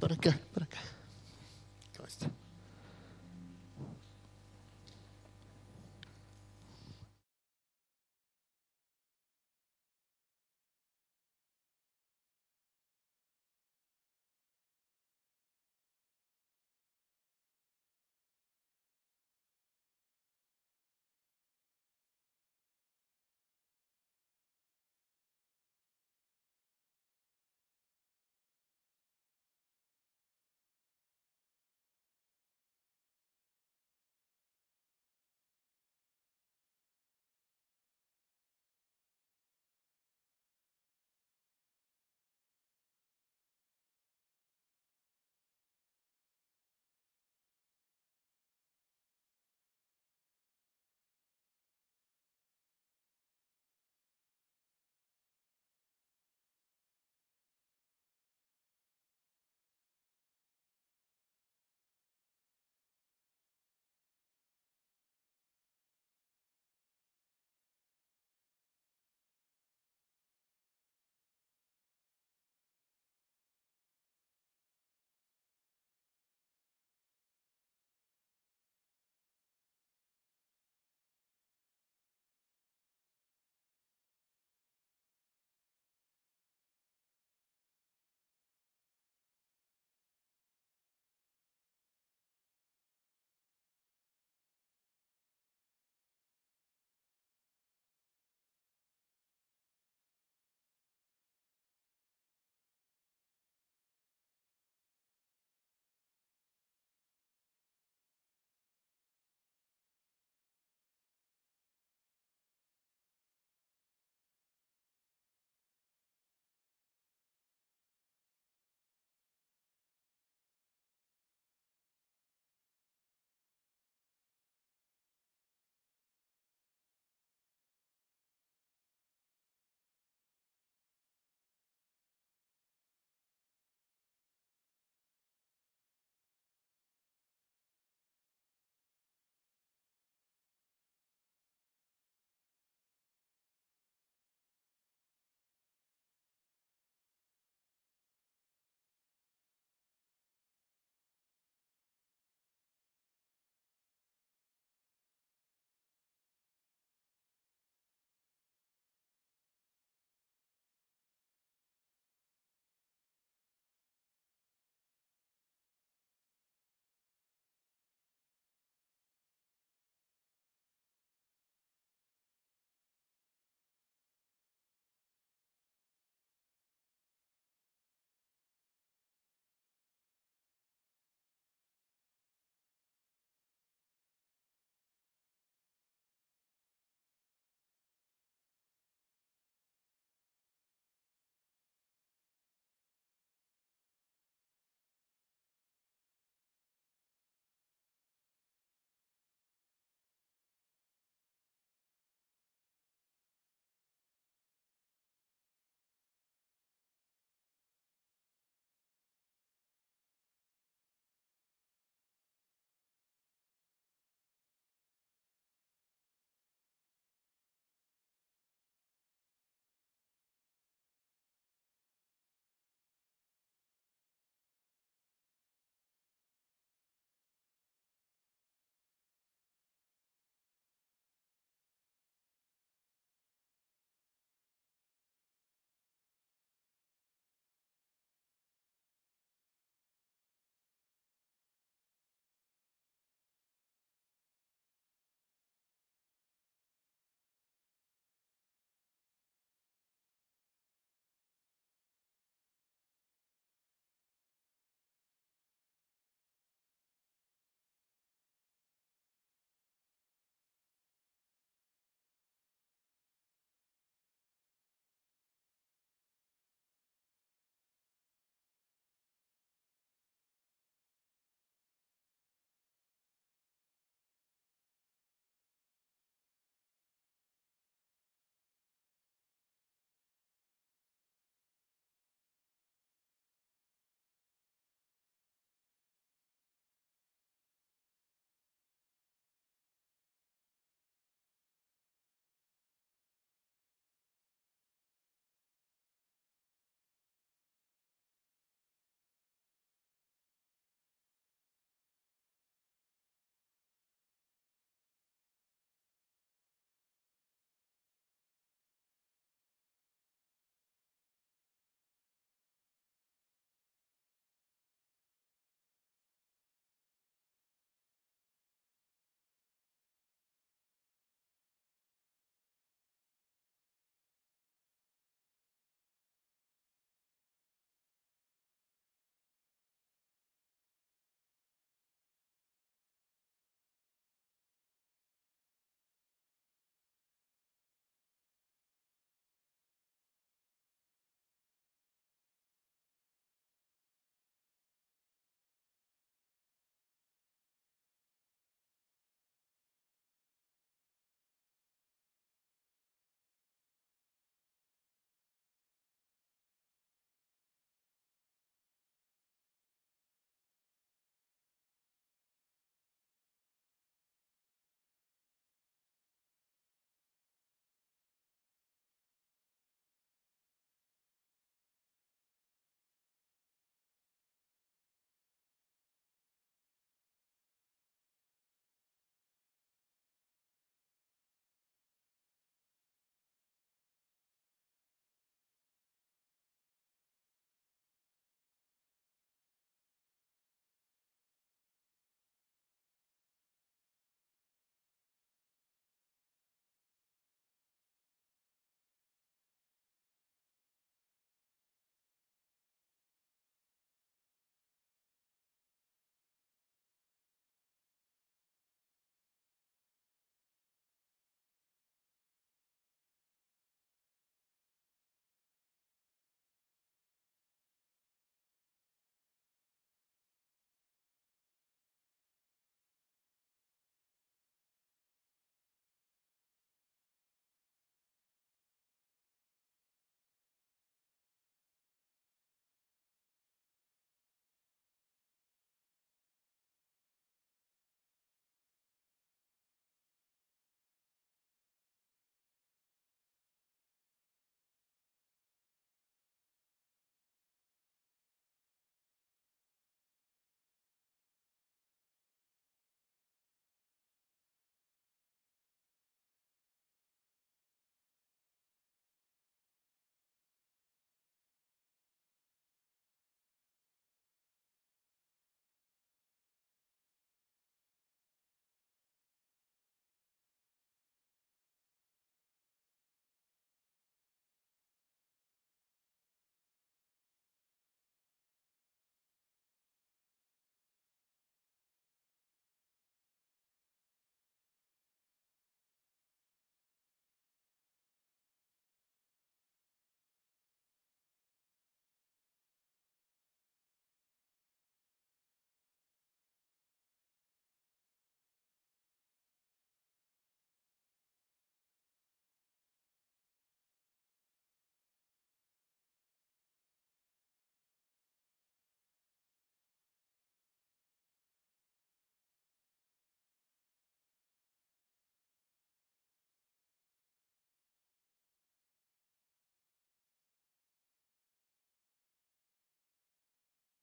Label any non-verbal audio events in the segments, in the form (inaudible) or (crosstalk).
Para cá, para cá. Costa.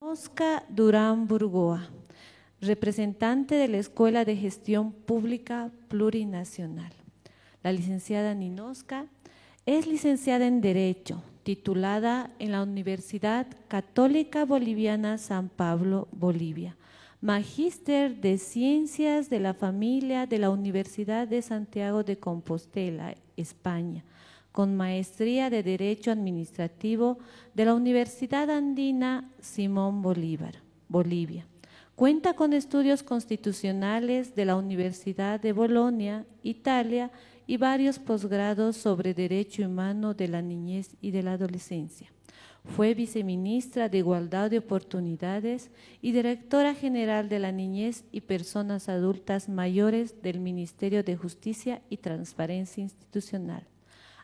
Oscar Durán Burgoa, representante de la Escuela de Gestión Pública Plurinacional. La licenciada Ninosca es licenciada en Derecho, titulada en la Universidad Católica Boliviana San Pablo, Bolivia, magíster de Ciencias de la Familia de la Universidad de Santiago de Compostela, España, con maestría de Derecho Administrativo de la Universidad Andina Simón Bolívar, Bolivia. Cuenta con estudios constitucionales de la Universidad de Bolonia, Italia, y varios posgrados sobre Derecho Humano de la Niñez y de la Adolescencia. Fue viceministra de Igualdad de Oportunidades y directora general de la Niñez y Personas Adultas Mayores del Ministerio de Justicia y Transparencia Institucional.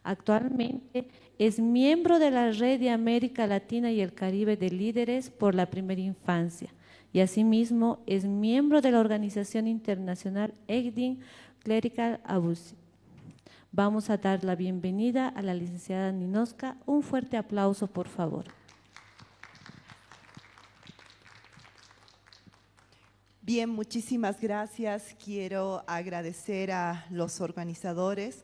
Actualmente es miembro de la Red de América Latina y el Caribe de Líderes por la Primera Infancia y asimismo es miembro de la organización internacional EGDIN Clerical Abuse. Vamos a dar la bienvenida a la licenciada Ninoska. Un fuerte aplauso, por favor. Bien, muchísimas gracias. Quiero agradecer a los organizadores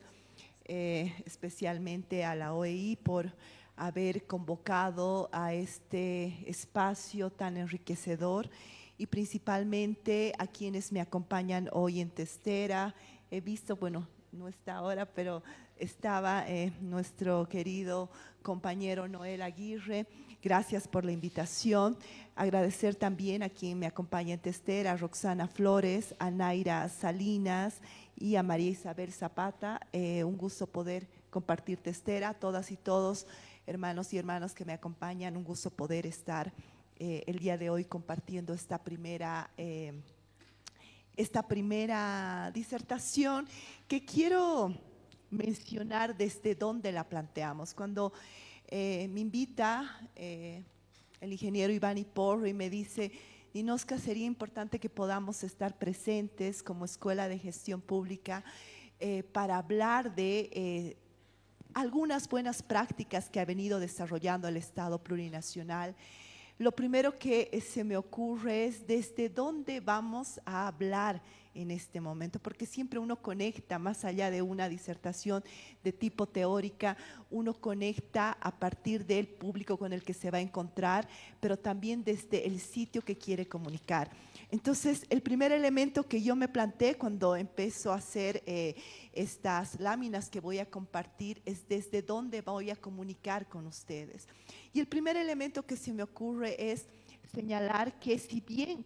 eh, especialmente a la OEI por haber convocado a este espacio tan enriquecedor y principalmente a quienes me acompañan hoy en Testera. He visto, bueno, no está ahora, pero estaba eh, nuestro querido compañero Noel Aguirre. Gracias por la invitación. Agradecer también a quien me acompaña en Testera, Roxana Flores, a Naira Salinas y a María Isabel Zapata. Eh, un gusto poder compartir testera, todas y todos, hermanos y hermanas que me acompañan, un gusto poder estar eh, el día de hoy compartiendo esta primera, eh, esta primera disertación que quiero mencionar desde dónde la planteamos. Cuando me invita el ingeniero Iván Iporri me dice, y sería importante que podamos estar presentes como Escuela de Gestión Pública eh, para hablar de eh, algunas buenas prácticas que ha venido desarrollando el Estado plurinacional lo primero que eh, se me ocurre es desde dónde vamos a hablar en este momento, porque siempre uno conecta, más allá de una disertación de tipo teórica, uno conecta a partir del público con el que se va a encontrar, pero también desde el sitio que quiere comunicar. Entonces, el primer elemento que yo me planteé cuando empezó a hacer eh, estas láminas que voy a compartir es desde dónde voy a comunicar con ustedes. Y el primer elemento que se me ocurre es señalar que si bien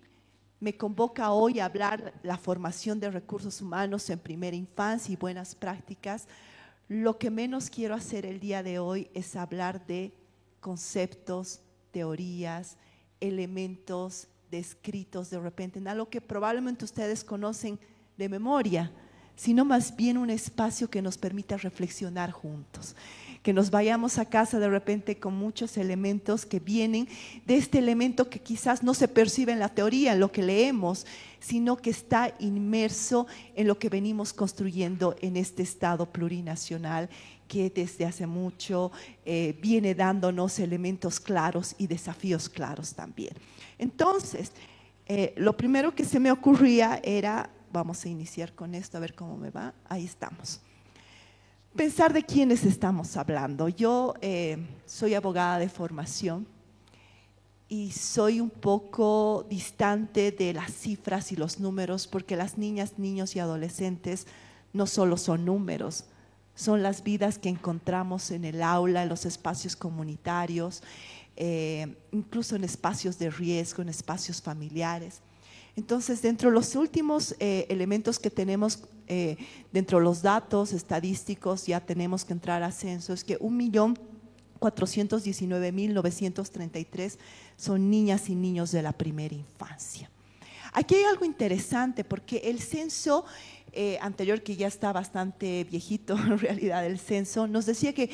me convoca hoy a hablar la formación de recursos humanos en primera infancia y buenas prácticas, lo que menos quiero hacer el día de hoy es hablar de conceptos, teorías, elementos descritos de repente en algo que probablemente ustedes conocen de memoria, sino más bien un espacio que nos permita reflexionar juntos que nos vayamos a casa de repente con muchos elementos que vienen de este elemento que quizás no se percibe en la teoría, en lo que leemos, sino que está inmerso en lo que venimos construyendo en este Estado plurinacional que desde hace mucho eh, viene dándonos elementos claros y desafíos claros también. Entonces, eh, lo primero que se me ocurría era, vamos a iniciar con esto, a ver cómo me va, ahí estamos pensar de quiénes estamos hablando. Yo eh, soy abogada de formación y soy un poco distante de las cifras y los números porque las niñas, niños y adolescentes no solo son números, son las vidas que encontramos en el aula, en los espacios comunitarios, eh, incluso en espacios de riesgo, en espacios familiares. Entonces, dentro de los últimos eh, elementos que tenemos, eh, dentro de los datos estadísticos, ya tenemos que entrar a censo, es que 1.419.933 son niñas y niños de la primera infancia. Aquí hay algo interesante porque el censo eh, anterior, que ya está bastante viejito (laughs) en realidad el censo, nos decía que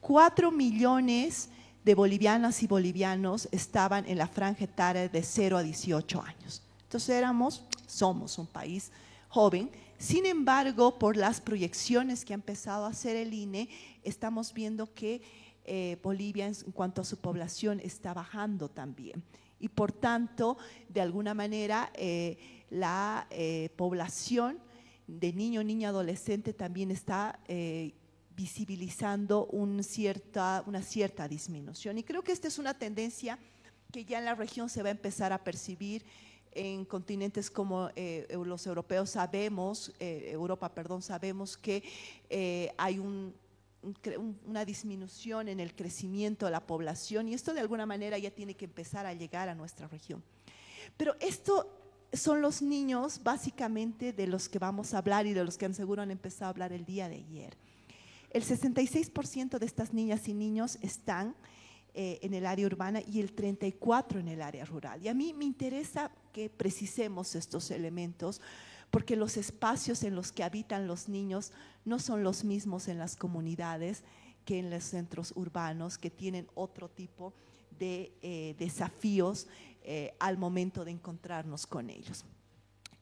4 millones de bolivianas y bolivianos estaban en la franja etaria de 0 a 18 años. Entonces éramos, somos un país joven. Sin embargo, por las proyecciones que ha empezado a hacer el INE, estamos viendo que eh, Bolivia en cuanto a su población está bajando también. Y por tanto, de alguna manera, eh, la eh, población de niño, niña, adolescente también está visibilizando un cierta, una cierta disminución. Y creo que esta es una tendencia que ya en la región se va a empezar a percibir en continentes como eh, los europeos sabemos, eh, Europa, perdón, sabemos que eh, hay un, una disminución en el crecimiento de la población y esto de alguna manera ya tiene que empezar a llegar a nuestra región. Pero esto son los niños básicamente de los que vamos a hablar y de los que seguro han empezado a hablar el día de ayer. El 66% de estas niñas y niños están eh, en el área urbana y el 34 en el área rural. Y a mí me interesa que precisemos estos elementos porque los espacios en los que habitan los niños no son los mismos en las comunidades que en los centros urbanos, que tienen otro tipo de eh, desafíos eh, al momento de encontrarnos con ellos.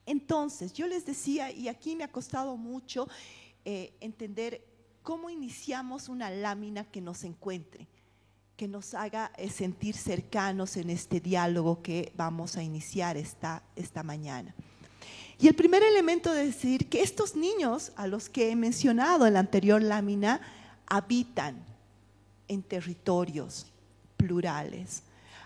Entonces, yo les decía, y aquí me ha costado mucho entender cómo iniciamos una lámina que nos encuentre que nos haga eh, sentir cercanos en este diálogo que vamos a iniciar esta, esta mañana. Y el primer elemento de decir que estos niños a los que he mencionado en la anterior lámina habitan en territorios plurales,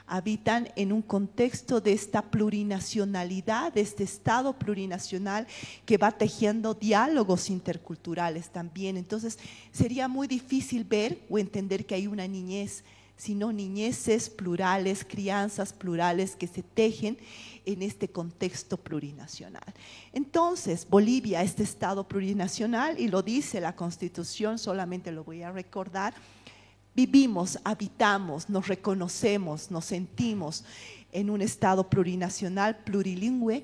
habitan en un contexto de esta plurinacionalidad, de este estado plurinacional que va tejiendo diálogos interculturales también. Entonces sería muy difícil ver o entender que hay una niñez sino niñeces plurales, crianzas plurales que se tejen en este contexto plurinacional. Entonces, Bolivia, este Estado plurinacional, y lo dice la Constitución, solamente lo voy a recordar, vivimos, habitamos, nos reconocemos, nos sentimos en un Estado plurinacional, plurilingüe,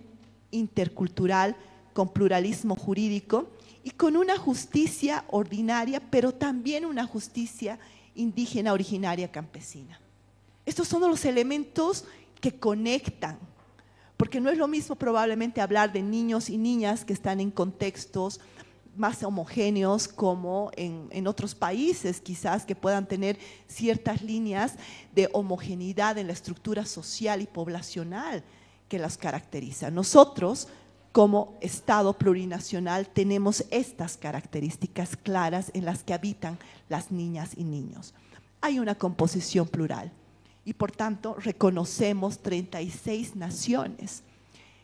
intercultural, con pluralismo jurídico y con una justicia ordinaria, pero también una justicia indígena, originaria, campesina. Estos son los elementos que conectan, porque no es lo mismo probablemente hablar de niños y niñas que están en contextos más homogéneos como en, otros países quizás que puedan tener ciertas líneas de homogeneidad en la estructura social y poblacional que las caracteriza. Nosotros como Estado plurinacional tenemos estas características claras en las que habitan las niñas y niños. Hay una composición plural y por tanto reconocemos 36 naciones.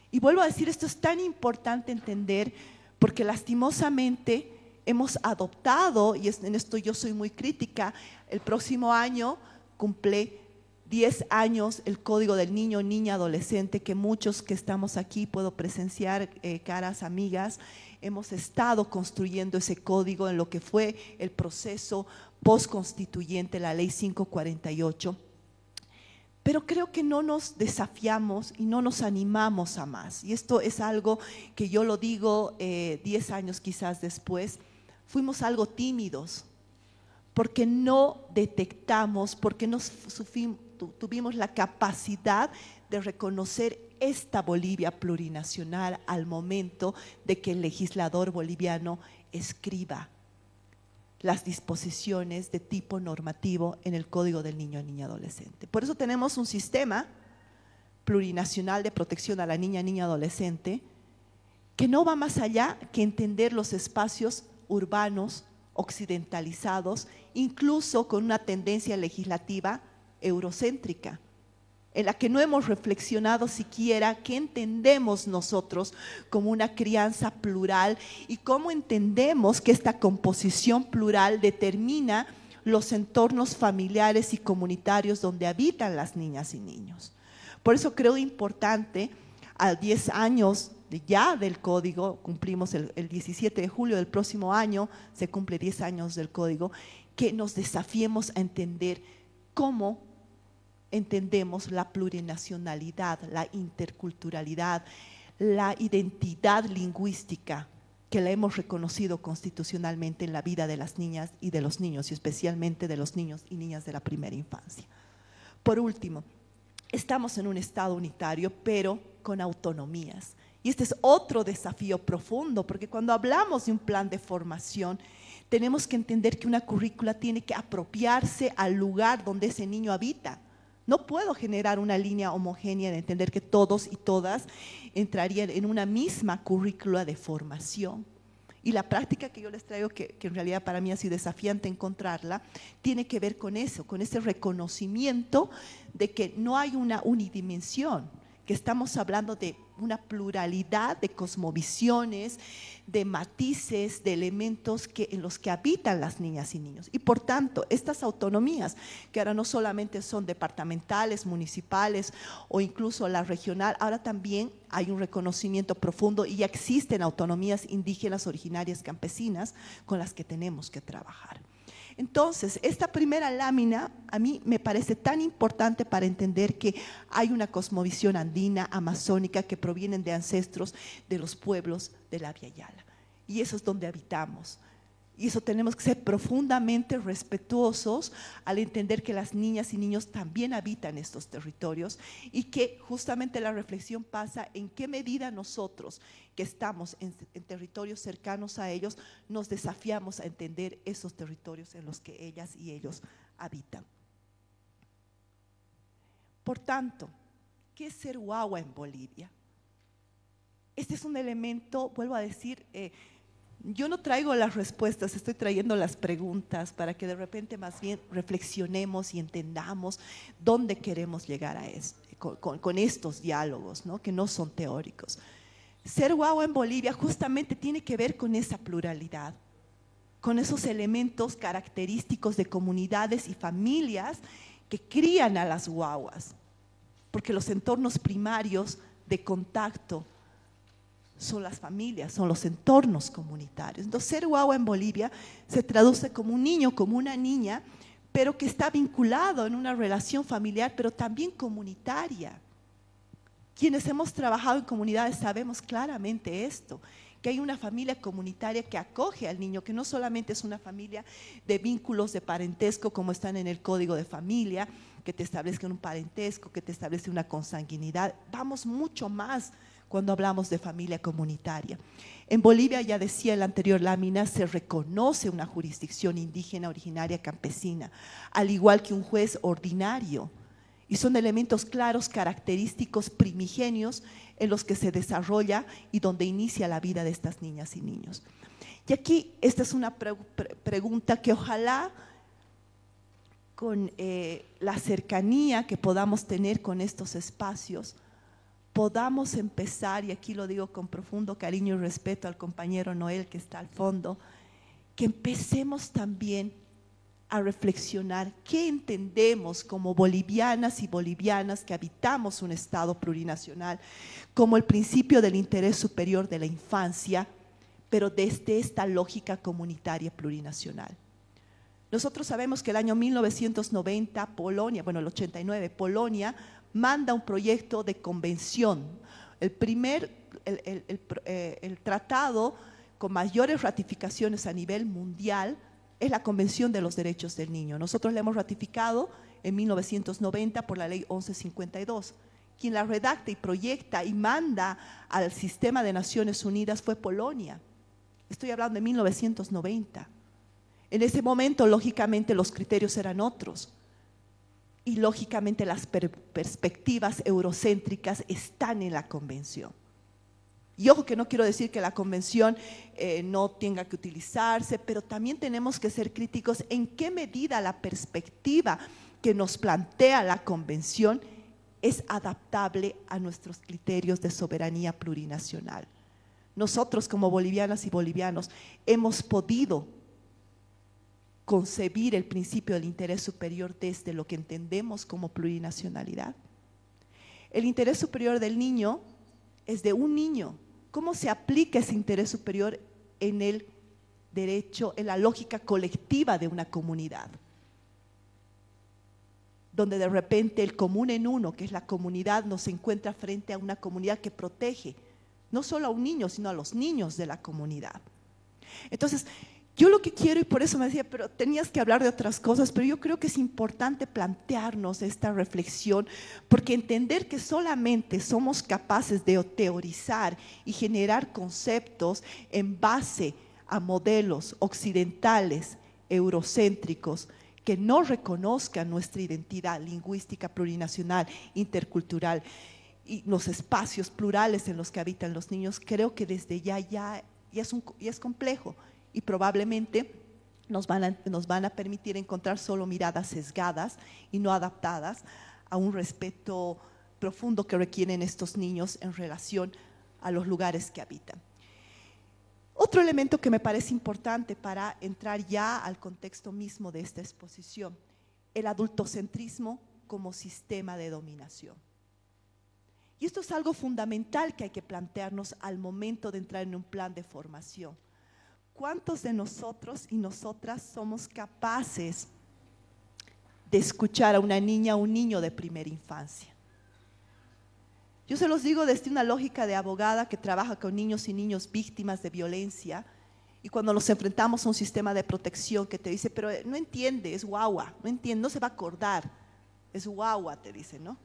Y vuelvo a decir, esto es tan importante entender porque lastimosamente hemos adoptado, y en esto yo soy muy crítica, el próximo año cumple 10 años el código del niño, niña, adolescente, que muchos que estamos aquí puedo presenciar, eh, caras amigas, hemos estado construyendo ese código en lo que fue el proceso postconstituyente, la ley 548. Pero creo que no nos desafiamos y no nos animamos a más. Y esto es algo que yo lo digo 10 eh, años quizás después. Fuimos algo tímidos, porque no detectamos, porque no tuvimos la capacidad de reconocer esta Bolivia plurinacional al momento de que el legislador boliviano escriba las disposiciones de tipo normativo en el Código del Niño, Niña, Adolescente. Por eso tenemos un sistema plurinacional de protección a la niña, niña, adolescente, que no va más allá que entender los espacios urbanos occidentalizados, incluso con una tendencia legislativa eurocéntrica, en la que no hemos reflexionado siquiera qué entendemos nosotros como una crianza plural y cómo entendemos que esta composición plural determina los entornos familiares y comunitarios donde habitan las niñas y niños. Por eso creo importante, a 10 años ya del código, cumplimos el, 17 de julio del próximo año, se cumple 10 años del código, que nos desafiemos a entender cómo entendemos la plurinacionalidad, la interculturalidad, la identidad lingüística que la hemos reconocido constitucionalmente en la vida de las niñas y de los niños, y especialmente de los niños y niñas de la primera infancia. Por último, estamos en un Estado unitario, pero con autonomías. Y este es otro desafío profundo, porque cuando hablamos de un plan de formación, tenemos que entender que una currícula tiene que apropiarse al lugar donde ese niño habita. No puedo generar una línea homogénea de entender que todos y todas entrarían en una misma currícula de formación. Y la práctica que yo les traigo, que, en realidad para mí ha sido desafiante encontrarla, tiene que ver con eso, con ese reconocimiento de que no hay una unidimensión, que estamos hablando de una pluralidad de cosmovisiones, de matices, de elementos que, en los que habitan las niñas y niños. Y por tanto, estas autonomías, que ahora no solamente son departamentales, municipales o incluso la regional, ahora también hay un reconocimiento profundo y ya existen autonomías indígenas, originarias, campesinas, con las que tenemos que trabajar. Entonces, esta primera lámina a mí me parece tan importante para entender que hay una cosmovisión andina, amazónica, que provienen de ancestros de los pueblos de la Via Yala. Y eso es donde habitamos. Y eso tenemos que ser profundamente respetuosos al entender que las niñas y niños también habitan estos territorios y que justamente la reflexión pasa en qué medida nosotros que estamos en, territorios cercanos a ellos nos desafiamos a entender esos territorios en los que ellas y ellos habitan. Por tanto, ¿qué es ser guagua en Bolivia? Este es un elemento, vuelvo a decir, eh, yo no traigo las respuestas, estoy trayendo las preguntas para que de repente más bien reflexionemos y entendamos dónde queremos llegar a con, estos diálogos, que no son teóricos. Ser guagua en Bolivia justamente tiene que ver con esa pluralidad, con esos elementos característicos de comunidades y familias que crían a las guaguas, porque los entornos primarios de contacto son las familias, son los entornos comunitarios. Entonces, ser guagua en Bolivia se traduce como un niño, como una niña, pero que está vinculado en una relación familiar, pero también comunitaria. Quienes hemos trabajado en comunidades sabemos claramente esto, que hay una familia comunitaria que acoge al niño, que no solamente es una familia de vínculos de parentesco como están en el código de familia, que te establezcan un parentesco, que te establece una consanguinidad. Vamos mucho más cuando hablamos de familia comunitaria. En Bolivia, ya decía en la anterior lámina, se reconoce una jurisdicción indígena originaria campesina, al igual que un juez ordinario, y son elementos claros, característicos, primigenios en los que se desarrolla y donde inicia la vida de estas niñas y niños. Y aquí esta es una pregunta que ojalá con eh, la cercanía que podamos tener con estos espacios, podamos empezar, y aquí lo digo con profundo cariño y respeto al compañero Noel que está al fondo, que empecemos también a reflexionar qué entendemos como bolivianas y bolivianas que habitamos un Estado plurinacional, como el principio del interés superior de la infancia, pero desde esta lógica comunitaria plurinacional. Nosotros sabemos que el año 1990, Polonia, bueno, el 89, Polonia manda un proyecto de convención. El primer, eh, el, tratado con mayores ratificaciones a nivel mundial es la Convención de los Derechos del Niño. Nosotros la hemos ratificado en 1990 por la Ley 1152. Quien la redacta y proyecta y manda al sistema de Naciones Unidas fue Polonia. Estoy hablando de 1990. En ese momento, lógicamente, los criterios eran otros y lógicamente las perspectivas eurocéntricas están en la convención. Y ojo que no quiero decir que la convención eh, no tenga que utilizarse, pero también tenemos que ser críticos en qué medida la perspectiva que nos plantea la convención es adaptable a nuestros criterios de soberanía plurinacional. Nosotros como bolivianas y bolivianos hemos podido concebir el principio del interés superior desde lo que entendemos como plurinacionalidad. El interés superior del niño es de un niño. ¿Cómo se aplica ese interés superior en el derecho, en la lógica colectiva de una comunidad? Donde de repente el común en uno, que es la comunidad, nos encuentra frente a una comunidad que protege no solo a un niño, sino a los niños de la comunidad. Entonces, yo lo que quiero, y por eso me decía, pero tenías que hablar de otras cosas, pero yo creo que es importante plantearnos esta reflexión, porque entender que solamente somos capaces de teorizar y generar conceptos en base a modelos occidentales, eurocéntricos, que no reconozcan nuestra identidad lingüística plurinacional, intercultural y los espacios plurales en los que habitan los niños, creo que desde ya ya, es, es complejo y probablemente nos van, a, permitir encontrar solo miradas sesgadas y no adaptadas a un respeto profundo que requieren estos niños en relación a los lugares que habitan. Otro elemento que me parece importante para entrar ya al contexto mismo de esta exposición, el adultocentrismo como sistema de dominación. Y esto es algo fundamental que hay que plantearnos al momento de entrar en un plan de formación. ¿Cuántos de nosotros y nosotras somos capaces de escuchar a una niña o un niño de primera infancia? Yo se los digo desde una lógica de abogada que trabaja con niños y niños víctimas de violencia y cuando nos enfrentamos a un sistema de protección que te dice, pero eh, no entiende, es guagua, no entiende, no se va a acordar, es guagua, te dice, ¿no?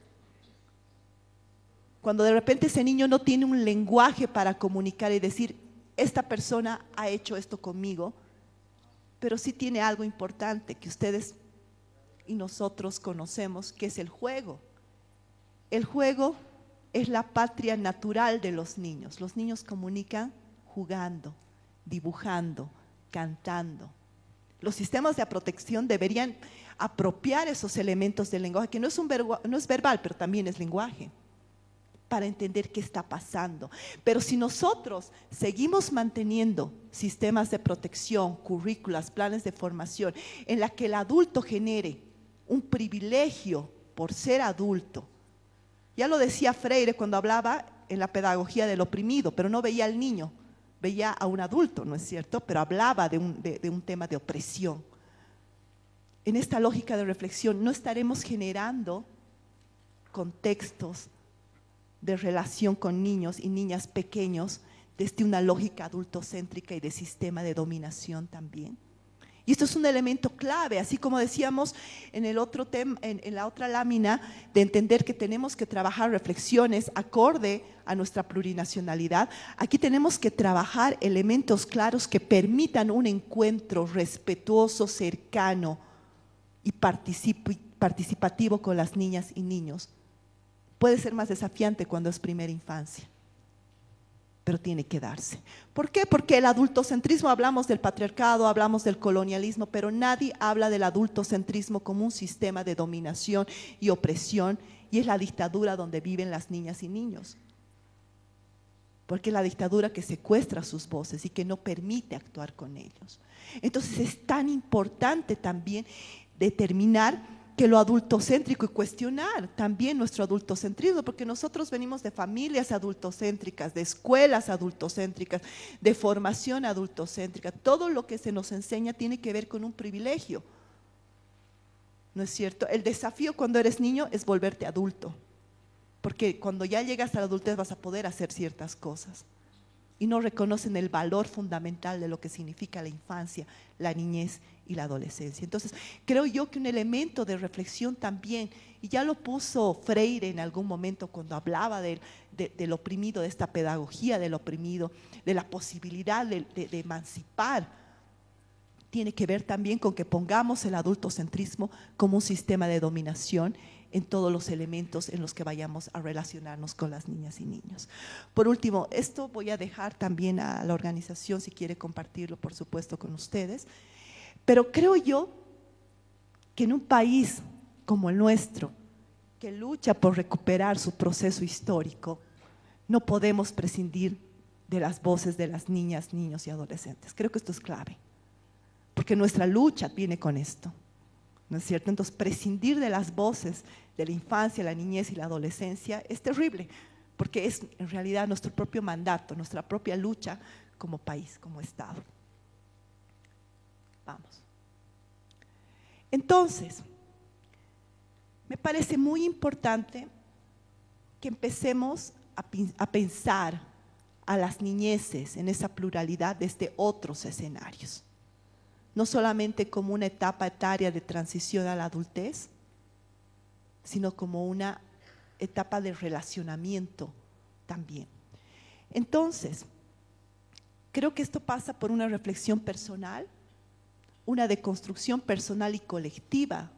Cuando de repente ese niño no tiene un lenguaje para comunicar y decir, esta persona ha hecho esto conmigo, pero sí tiene algo importante que ustedes y nosotros conocemos, que es el juego. El juego es la patria natural de los niños. Los niños comunican jugando, dibujando, cantando. Los sistemas de protección deberían apropiar esos elementos del lenguaje, que no es, no es verbal, pero también es lenguaje para entender qué está pasando. Pero si nosotros seguimos manteniendo sistemas de protección, currículas, planes de formación, en la que el adulto genere un privilegio por ser adulto, ya lo decía Freire cuando hablaba en la pedagogía del oprimido, pero no veía al niño, veía a un adulto, ¿no es cierto? Pero hablaba de un, un tema de opresión. En esta lógica de reflexión no estaremos generando contextos de relación con niños y niñas pequeños desde una lógica adultocéntrica y de sistema de dominación también. Y esto es un elemento clave, así como decíamos en, el otro la otra lámina, de entender que tenemos que trabajar reflexiones acorde a nuestra plurinacionalidad. Aquí tenemos que trabajar elementos claros que permitan un encuentro respetuoso, cercano y participativo con las niñas y niños Puede ser más desafiante cuando es primera infancia, pero tiene que darse. ¿Por qué? Porque el adultocentrismo, hablamos del patriarcado, hablamos del colonialismo, pero nadie habla del adultocentrismo como un sistema de dominación y opresión, y es la dictadura donde viven las niñas y niños. Porque es la dictadura que secuestra sus voces y que no permite actuar con ellos. Entonces es tan importante también determinar que lo adultocéntrico y cuestionar también nuestro adultocentrismo, porque nosotros venimos de familias adultocéntricas, de escuelas adultocéntricas, de formación adultocéntrica. Todo lo que se nos enseña tiene que ver con un privilegio. ¿No es cierto? El desafío cuando eres niño es volverte adulto, porque cuando ya llegas a la adultez vas a poder hacer ciertas cosas. Y no reconocen el valor fundamental de lo que significa la infancia, la niñez y la adolescencia. Entonces, creo yo que un elemento de reflexión también, y ya lo puso Freire en algún momento cuando hablaba del, oprimido, de esta pedagogía del oprimido, de la posibilidad de, de emancipar tiene que ver también con que pongamos el adultocentrismo como un sistema de dominación en todos los elementos en los que vayamos a relacionarnos con las niñas y niños. Por último, esto voy a dejar también a la organización si quiere compartirlo, por supuesto, con ustedes. Pero creo yo que en un país como el nuestro, que lucha por recuperar su proceso histórico, no podemos prescindir de las voces de las niñas, niños y adolescentes. Creo que esto es clave, porque nuestra lucha viene con esto. ¿No es cierto? Entonces, prescindir de las voces de la infancia, la niñez y la adolescencia es terrible, porque es en realidad nuestro propio mandato, nuestra propia lucha como país, como Estado. Vamos. Entonces, me parece muy importante que empecemos a, a, pensar a las niñeces en esa pluralidad desde otros escenarios, no solamente como una etapa etaria de transición a la adultez, sino como una etapa de relacionamiento también. Entonces, creo que esto pasa por una reflexión personal una deconstrucción personal y colectiva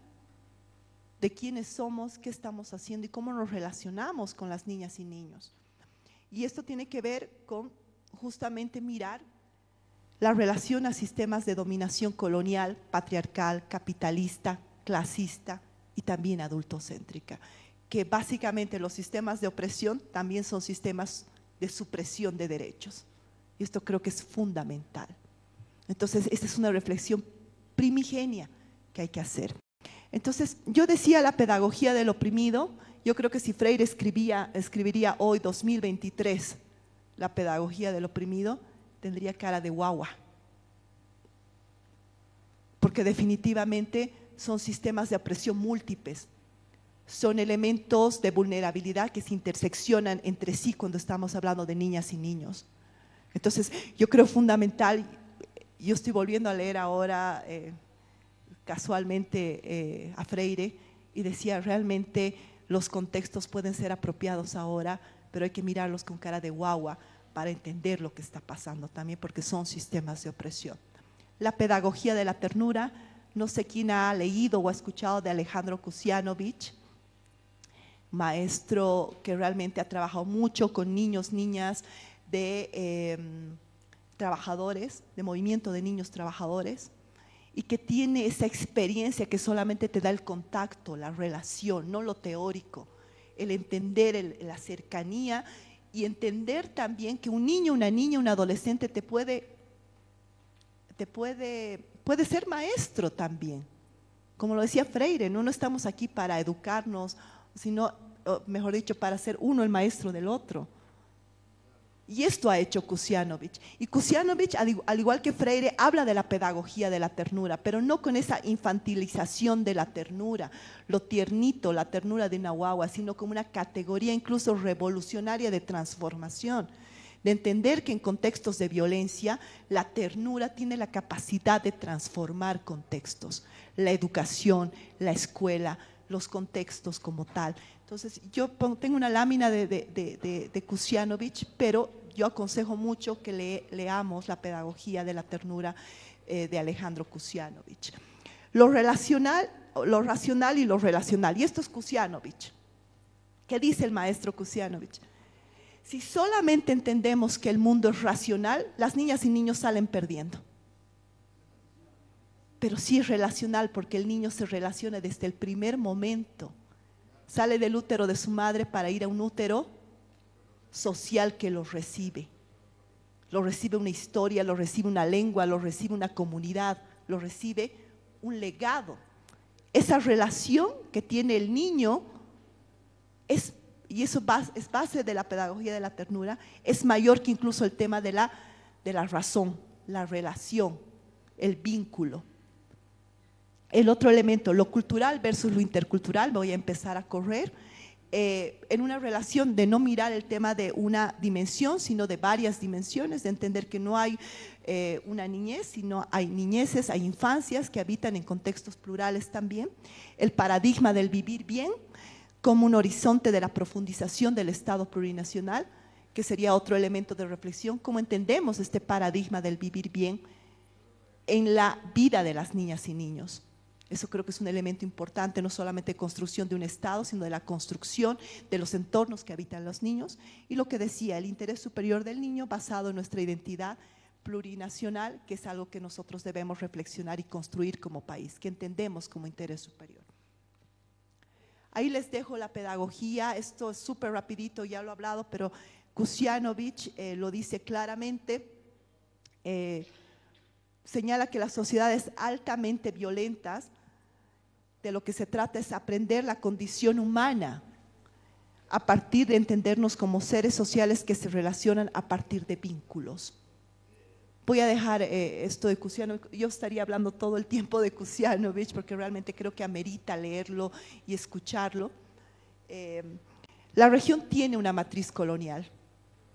de quiénes somos, qué estamos haciendo y cómo nos relacionamos con las niñas y niños. Y esto tiene que ver con justamente mirar la relación a sistemas de dominación colonial, patriarcal, capitalista, clasista y también adultocéntrica, que básicamente los sistemas de opresión también son sistemas de supresión de derechos. Y esto creo que es fundamental. Entonces, esta es una reflexión primigenia que hay que hacer. Entonces, yo decía la pedagogía del oprimido, yo creo que si Freire escribía, escribiría hoy 2023 la pedagogía del oprimido, tendría cara de guagua. Porque definitivamente son sistemas de opresión múltiples, son elementos de vulnerabilidad que se interseccionan entre sí cuando estamos hablando de niñas y niños. Entonces, yo creo fundamental yo estoy volviendo a leer ahora eh, casualmente eh, a Freire y decía, realmente los contextos pueden ser apropiados ahora, pero hay que mirarlos con cara de guagua para entender lo que está pasando también, porque son sistemas de opresión. La pedagogía de la ternura, no sé quién ha leído o ha escuchado de Alejandro kucianovich maestro que realmente ha trabajado mucho con niños, niñas de... Em, trabajadores, de movimiento de niños trabajadores, y que tiene esa experiencia que solamente te da el contacto, la relación, no lo teórico, el entender la cercanía y entender también que un niño, una niña, un adolescente te puede, te puede, puede ser maestro también. Como lo decía Freire, no, no estamos aquí para educarnos, sino, mejor dicho, para ser uno el maestro del otro. Y esto ha hecho Kusianovich. Y Kusianovich, al igual que Freire, habla de la pedagogía de la ternura, pero no con esa infantilización de la ternura, lo tiernito, la ternura de Nahua, sino como una categoría incluso revolucionaria de transformación de entender que en contextos de violencia la ternura tiene la capacidad de transformar contextos, la educación, la escuela, los contextos como tal. Entonces, yo tengo una lámina de, Kucianovich, pero yo aconsejo mucho que leamos la pedagogía de la ternura eh, de Alejandro Kusianovich. Lo relacional, lo racional y lo relacional. Y esto es Kusianovich. ¿Qué dice el maestro Kusianovich? Si solamente entendemos que el mundo es racional, las niñas y niños salen perdiendo. Pero sí es relacional porque el niño se relaciona desde el primer momento. Sale del útero de su madre para ir a un útero social que lo recibe. Lo recibe una historia, lo recibe una lengua, lo recibe una comunidad, lo recibe un legado. Esa relación que tiene el niño es, y eso es base de la pedagogía de la ternura, es mayor que incluso el tema de la, de la razón, la relación, el vínculo. El otro elemento, lo cultural versus lo intercultural, voy a empezar a correr eh, en una relación de no mirar el tema de una dimensión, sino de varias dimensiones, de entender que no hay eh, una niñez, sino hay niñeces, hay infancias que habitan en contextos plurales también. El paradigma del vivir bien como un horizonte de la profundización del Estado plurinacional, que sería otro elemento de reflexión, cómo entendemos este paradigma del vivir bien en la vida de las niñas y niños. Eso creo que es un elemento importante, no solamente de construcción de un Estado, sino de la construcción de los entornos que habitan los niños. Y lo que decía, el interés superior del niño basado en nuestra identidad plurinacional, que es algo que nosotros debemos reflexionar y construir como país, que entendemos como interés superior. Ahí les dejo la pedagogía, esto es súper rapidito, ya lo he hablado, pero Kusianovich eh, lo dice claramente, eh, señala que las sociedades altamente violentas de lo que se trata es aprender la condición humana a partir de entendernos como seres sociales que se relacionan a partir de vínculos. Voy a dejar eh, esto de Cusiano. Yo estaría hablando todo el tiempo de Kusianovich porque realmente creo que amerita leerlo y escucharlo. Eh, la región tiene una matriz colonial,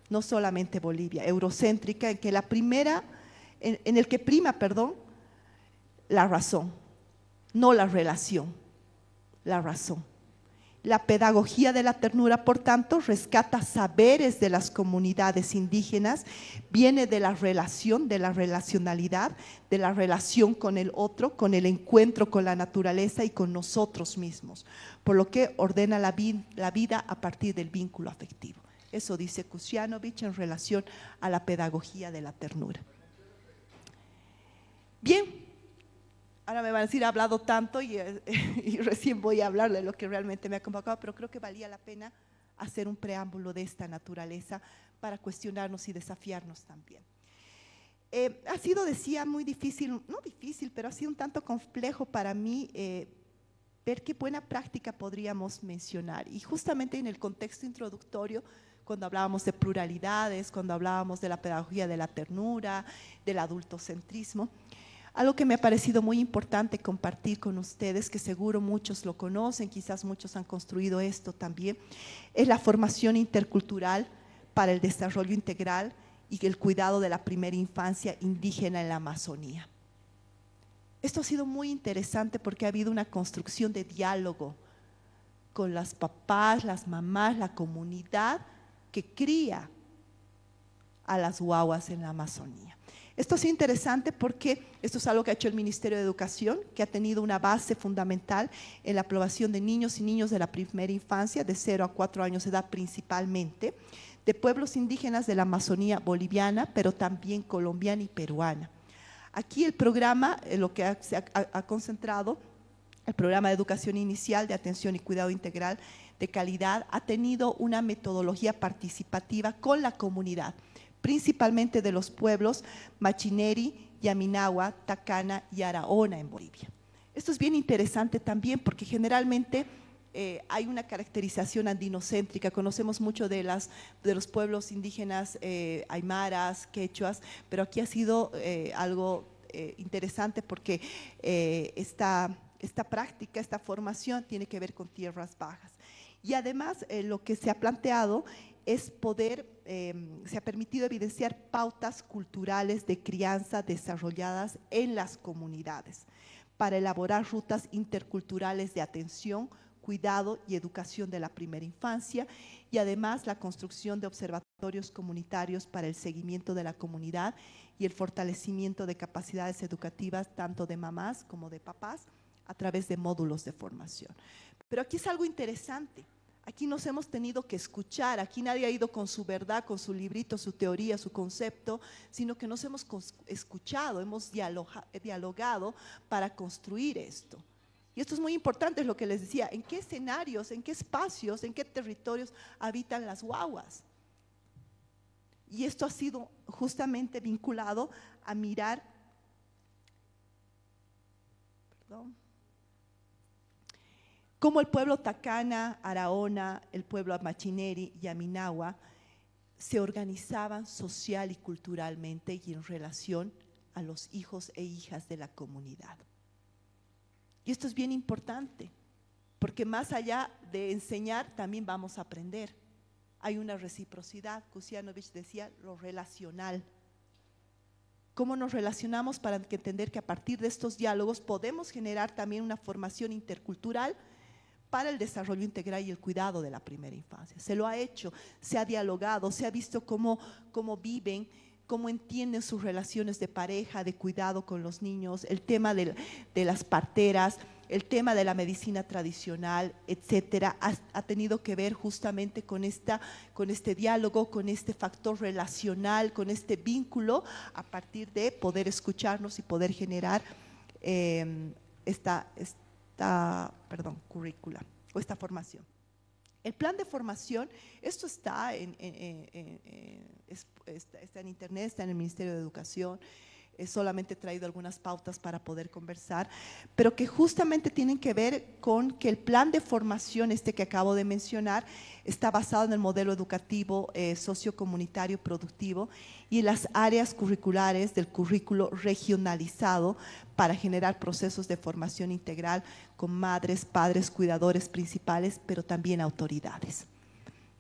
no solamente Bolivia, eurocéntrica, en que la primera, en el que prima, perdón, la razón, no la relación, la razón. La pedagogía de la ternura, por tanto, rescata saberes de las comunidades indígenas, viene de la relación, de la relacionalidad, de la relación con el otro, con el encuentro con la naturaleza y con nosotros mismos, por lo que ordena la, vida a partir del vínculo afectivo. Eso dice Kusianovich en relación a la pedagogía de la ternura. Bien, me van a decir, ha hablado tanto y, eh, (laughs) recién voy a hablar de lo que realmente me ha convocado, pero creo que valía la pena hacer un preámbulo de esta naturaleza para cuestionarnos y desafiarnos también. Eh, ha sido, decía, muy difícil, no difícil, pero ha sido un tanto complejo para mí eh, ver qué buena práctica podríamos mencionar. Y justamente en el contexto introductorio, cuando hablábamos de pluralidades, cuando hablábamos de la pedagogía de la ternura, del adultocentrismo, algo que me ha parecido muy importante compartir con ustedes, que seguro muchos lo conocen, quizás muchos han construido esto también, es la formación intercultural para el desarrollo integral y el cuidado de la primera infancia indígena en la Amazonía. Esto ha sido muy interesante porque ha habido una construcción de diálogo con las papás, las mamás, la comunidad que cría a las guaguas en la Amazonía. Esto es interesante porque esto es algo que ha hecho el Ministerio de Educación, que ha tenido una base fundamental en la aprobación de niños y niños de la primera infancia, de 0 a 4 años de edad principalmente, de pueblos indígenas de la Amazonía boliviana, pero también colombiana y peruana. Aquí el programa, eh, lo que se ha concentrado, el programa de educación inicial de atención y cuidado integral de calidad, ha tenido una metodología participativa con la comunidad principalmente de los pueblos Machineri, Yaminagua, Tacana y Araona en Bolivia. Esto es bien interesante también porque generalmente eh, hay una caracterización andinocéntrica, conocemos mucho de, las, de los pueblos indígenas eh, aymaras, quechuas, pero aquí ha sido eh, algo interesante porque esta, esta práctica, esta formación tiene que ver con tierras bajas. Y además lo que se ha planteado es poder, em, se ha permitido evidenciar pautas culturales de crianza desarrolladas en las comunidades para elaborar rutas interculturales de atención, cuidado y educación de la primera infancia y además la construcción de observatorios comunitarios para el seguimiento de la comunidad y el fortalecimiento de capacidades educativas tanto de mamás como de papás a través de módulos de formación. Pero aquí es algo interesante. Aquí nos hemos tenido que escuchar, aquí nadie ha ido con su verdad, con su librito, su teoría, su concepto, sino que nos hemos escuchado, hemos dialogado para construir esto. Y esto es muy importante, es lo que les decía, en qué escenarios, en qué espacios, en qué territorios habitan las guaguas. Y esto ha sido justamente vinculado a mirar, perdón, como el pueblo Tacana, Araona, el pueblo Amachineri y Aminawa se organizaban social y culturalmente y en relación a los hijos e hijas de la comunidad. Y esto es bien importante, porque más allá de enseñar, también vamos a aprender. Hay una reciprocidad, Kusianovich decía, lo relacional. ¿Cómo nos relacionamos para entender que a partir de estos diálogos podemos generar también una formación intercultural? para el desarrollo integral y el cuidado de la primera infancia. Se lo ha hecho, se ha dialogado, se ha visto cómo, cómo viven cómo entienden sus relaciones de pareja, de cuidado con los niños, el tema de, las parteras, el tema de la medicina tradicional, etcétera, ha, tenido que ver justamente con, esta, con este diálogo, con este factor relacional, con este vínculo, a partir de poder escucharnos y poder generar eh, esta, esta esta, perdón, currícula o esta formación. El plan de formación, esto está en, está en Internet, está en el Ministerio de Educación, he solamente traído algunas pautas para poder conversar, pero que justamente tienen que ver con que el plan de formación, este que acabo de mencionar, está basado en el modelo educativo eh, sociocomunitario productivo y las áreas curriculares del currículo regionalizado para generar procesos de formación integral con madres, padres, cuidadores principales, pero también autoridades.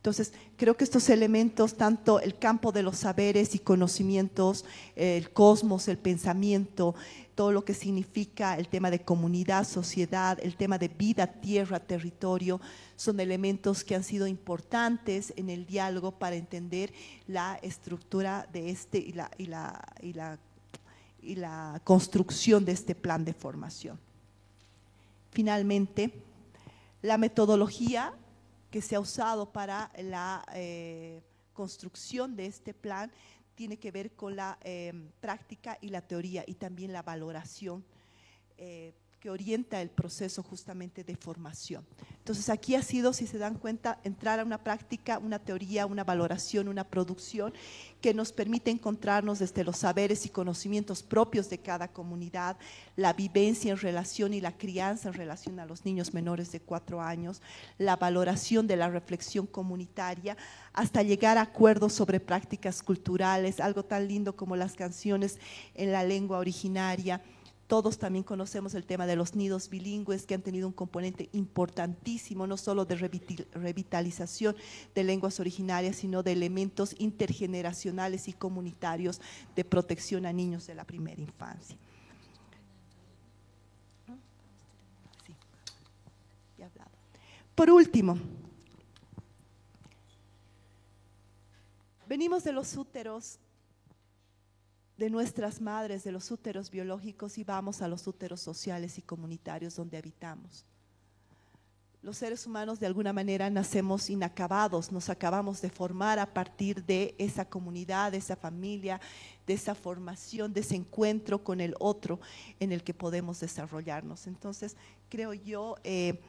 Entonces, creo que estos elementos, tanto el campo de los saberes y conocimientos, el cosmos, el pensamiento, todo lo que significa el tema de comunidad, sociedad, el tema de vida, tierra, territorio, son elementos que han sido importantes en el diálogo para entender la estructura de este y la, y la construcción de este plan de formación. Finalmente, la metodología que se ha usado para la eh, construcción de este plan tiene que ver con la eh, práctica y la teoría y también la valoración. Eh, orienta el proceso justamente de formación. Entonces aquí ha sido, si se dan cuenta, entrar a una práctica, una teoría, una valoración, una producción que nos permite encontrarnos desde los saberes y conocimientos propios de cada comunidad, la vivencia en relación y la crianza en relación a los niños menores de cuatro años, la valoración de la reflexión comunitaria, hasta llegar a acuerdos sobre prácticas culturales, algo tan lindo como las canciones en la lengua originaria todos también conocemos el tema de los nidos bilingües que han tenido un componente importantísimo, no solo de revitalización de lenguas originarias, sino de elementos intergeneracionales y comunitarios de protección a niños de la primera infancia. Por último, venimos de los úteros de nuestras madres, de los úteros biológicos y vamos a los úteros sociales y comunitarios donde habitamos. Los seres humanos de alguna manera nacemos inacabados, nos acabamos de formar a partir de esa comunidad, de esa familia, de esa formación, de ese encuentro con el otro en el que podemos desarrollarnos. Entonces, creo yo, eh,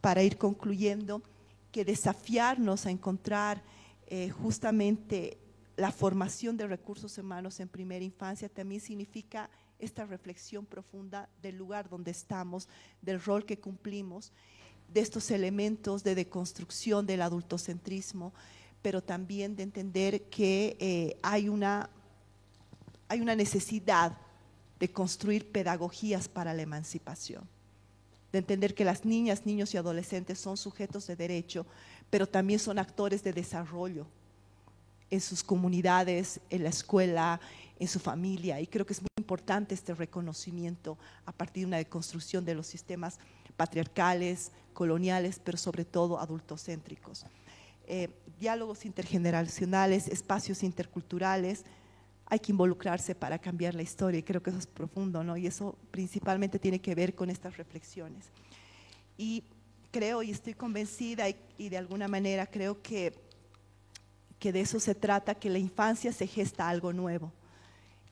para ir concluyendo, que desafiarnos a encontrar eh, justamente la formación de recursos humanos en primera infancia también significa esta reflexión profunda del lugar donde estamos, del rol que cumplimos, de estos elementos de deconstrucción del adultocentrismo, pero también de entender que eh, hay una necesidad de construir pedagogías para la emancipación, de entender que las niñas, niños y adolescentes son sujetos de derecho, pero también son actores de desarrollo en sus comunidades, en la escuela, en su familia. Y creo que es muy importante este reconocimiento a partir de una deconstrucción de los sistemas patriarcales, coloniales, pero sobre todo adultocéntricos. Eh, diálogos intergeneracionales, espacios interculturales, hay que involucrarse para cambiar la historia y creo que eso es profundo, ¿no? Y eso principalmente tiene que ver con estas reflexiones. Y creo y estoy convencida y, y de alguna manera creo que de eso se trata, que la infancia se gesta algo nuevo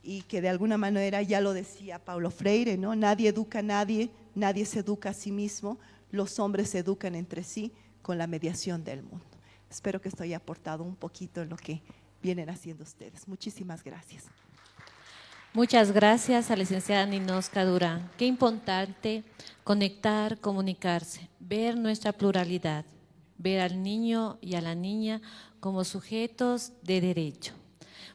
y que de alguna manera, ya lo decía Paulo Freire, ¿no? nadie educa a nadie, nadie se educa a sí mismo, los hombres se educan entre sí con la mediación del mundo. Espero que esto haya aportado un poquito en lo que vienen haciendo ustedes. Muchísimas gracias. Muchas gracias a la licenciada Ninoska Durán. Qué importante conectar, comunicarse, ver nuestra pluralidad ver al niño y a la niña como sujetos de derecho.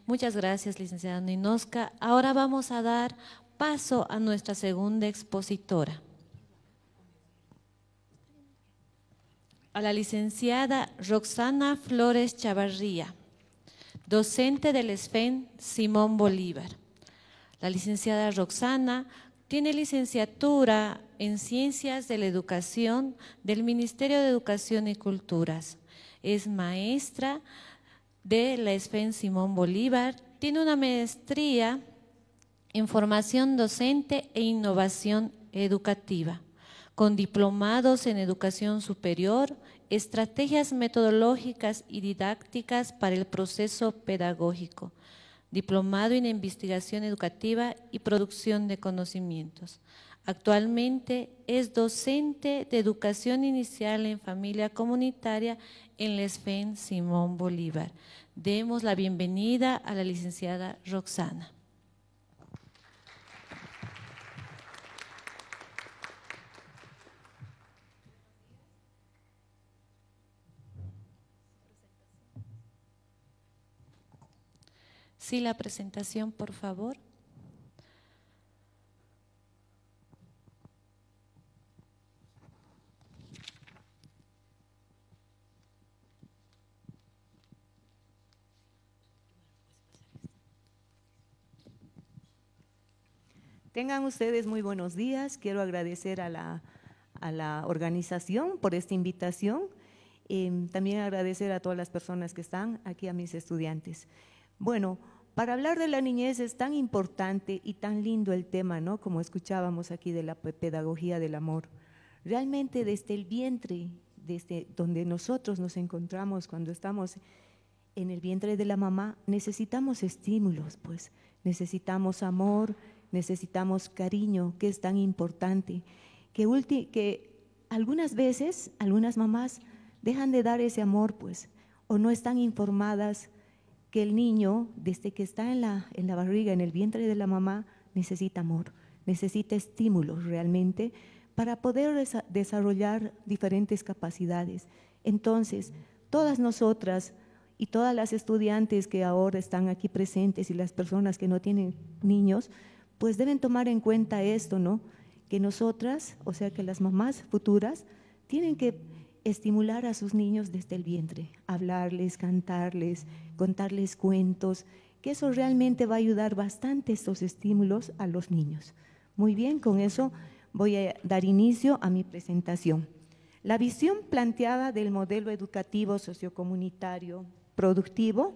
Muchas gracias, licenciada Ninosca. Ahora vamos a dar paso a nuestra segunda expositora, a la licenciada Roxana Flores Chavarría, docente del SFEN Simón Bolívar. La licenciada Roxana tiene licenciatura en Ciencias de la Educación del Ministerio de Educación y Culturas. Es maestra de la ESPEN Simón Bolívar. Tiene una maestría en formación docente e innovación educativa, con diplomados en educación superior, estrategias metodológicas y didácticas para el proceso pedagógico diplomado en investigación educativa y producción de conocimientos. Actualmente es docente de educación inicial en familia comunitaria en la ESFEN Simón Bolívar. Demos la bienvenida a la licenciada Roxana. Sí, la presentación, por favor. Tengan ustedes muy buenos días. Quiero agradecer a la, a la organización por esta invitación. Eh, también agradecer a todas las personas que están aquí, a mis estudiantes. Bueno, para hablar de la niñez es tan importante y tan lindo el tema, ¿no? Como escuchábamos aquí de la pedagogía del amor. Realmente desde el vientre, desde donde nosotros nos encontramos cuando estamos en el vientre de la mamá, necesitamos estímulos, pues necesitamos amor, necesitamos cariño, que es tan importante, que, que algunas veces, algunas mamás dejan de dar ese amor, pues, o no están informadas que el niño, desde que está en la, en la barriga, en el vientre de la mamá, necesita amor, necesita estímulos realmente para poder desarrollar diferentes capacidades. Entonces, todas nosotras y todas las estudiantes que ahora están aquí presentes y las personas que no tienen niños, pues deben tomar en cuenta esto, ¿no? Que nosotras, o sea, que las mamás futuras, tienen que estimular a sus niños desde el vientre, hablarles, cantarles, contarles cuentos, que eso realmente va a ayudar bastante estos estímulos a los niños. Muy bien, con eso voy a dar inicio a mi presentación. La visión planteada del modelo educativo sociocomunitario productivo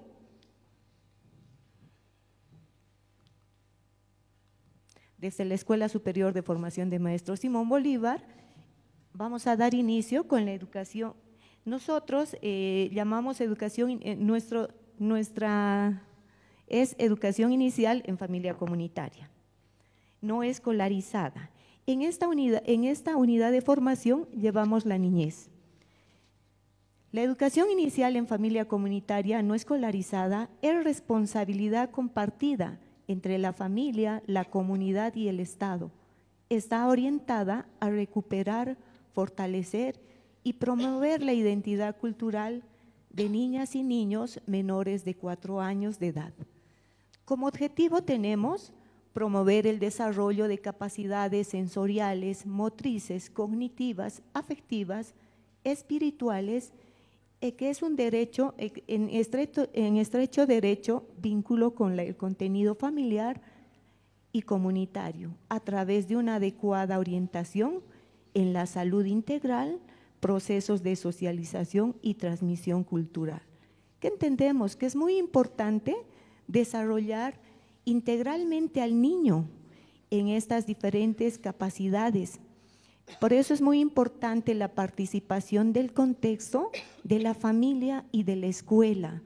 desde la Escuela Superior de Formación de Maestros Simón Bolívar, vamos a dar inicio con la educación. Nosotros eh, llamamos educación, eh, nuestro nuestra es educación inicial en familia comunitaria, no escolarizada. En esta, unidad, de formación llevamos la niñez. La educación inicial en familia comunitaria no escolarizada es responsabilidad compartida entre la familia, la comunidad y el Estado. Está orientada a recuperar, fortalecer y promover la identidad cultural de niñas y niños menores de 4 años de edad. Como objetivo tenemos promover el desarrollo de capacidades sensoriales, motrices, cognitivas, afectivas, espirituales, eh, que es un derecho, eh, en estrecho, derecho, vínculo con el contenido familiar y comunitario, a través de una adecuada orientación en la salud integral, procesos de socialización y transmisión cultural. ¿Qué entendemos que es muy importante desarrollar integralmente al niño en estas diferentes capacidades. Por eso es muy importante la participación del contexto, de la familia y de la escuela.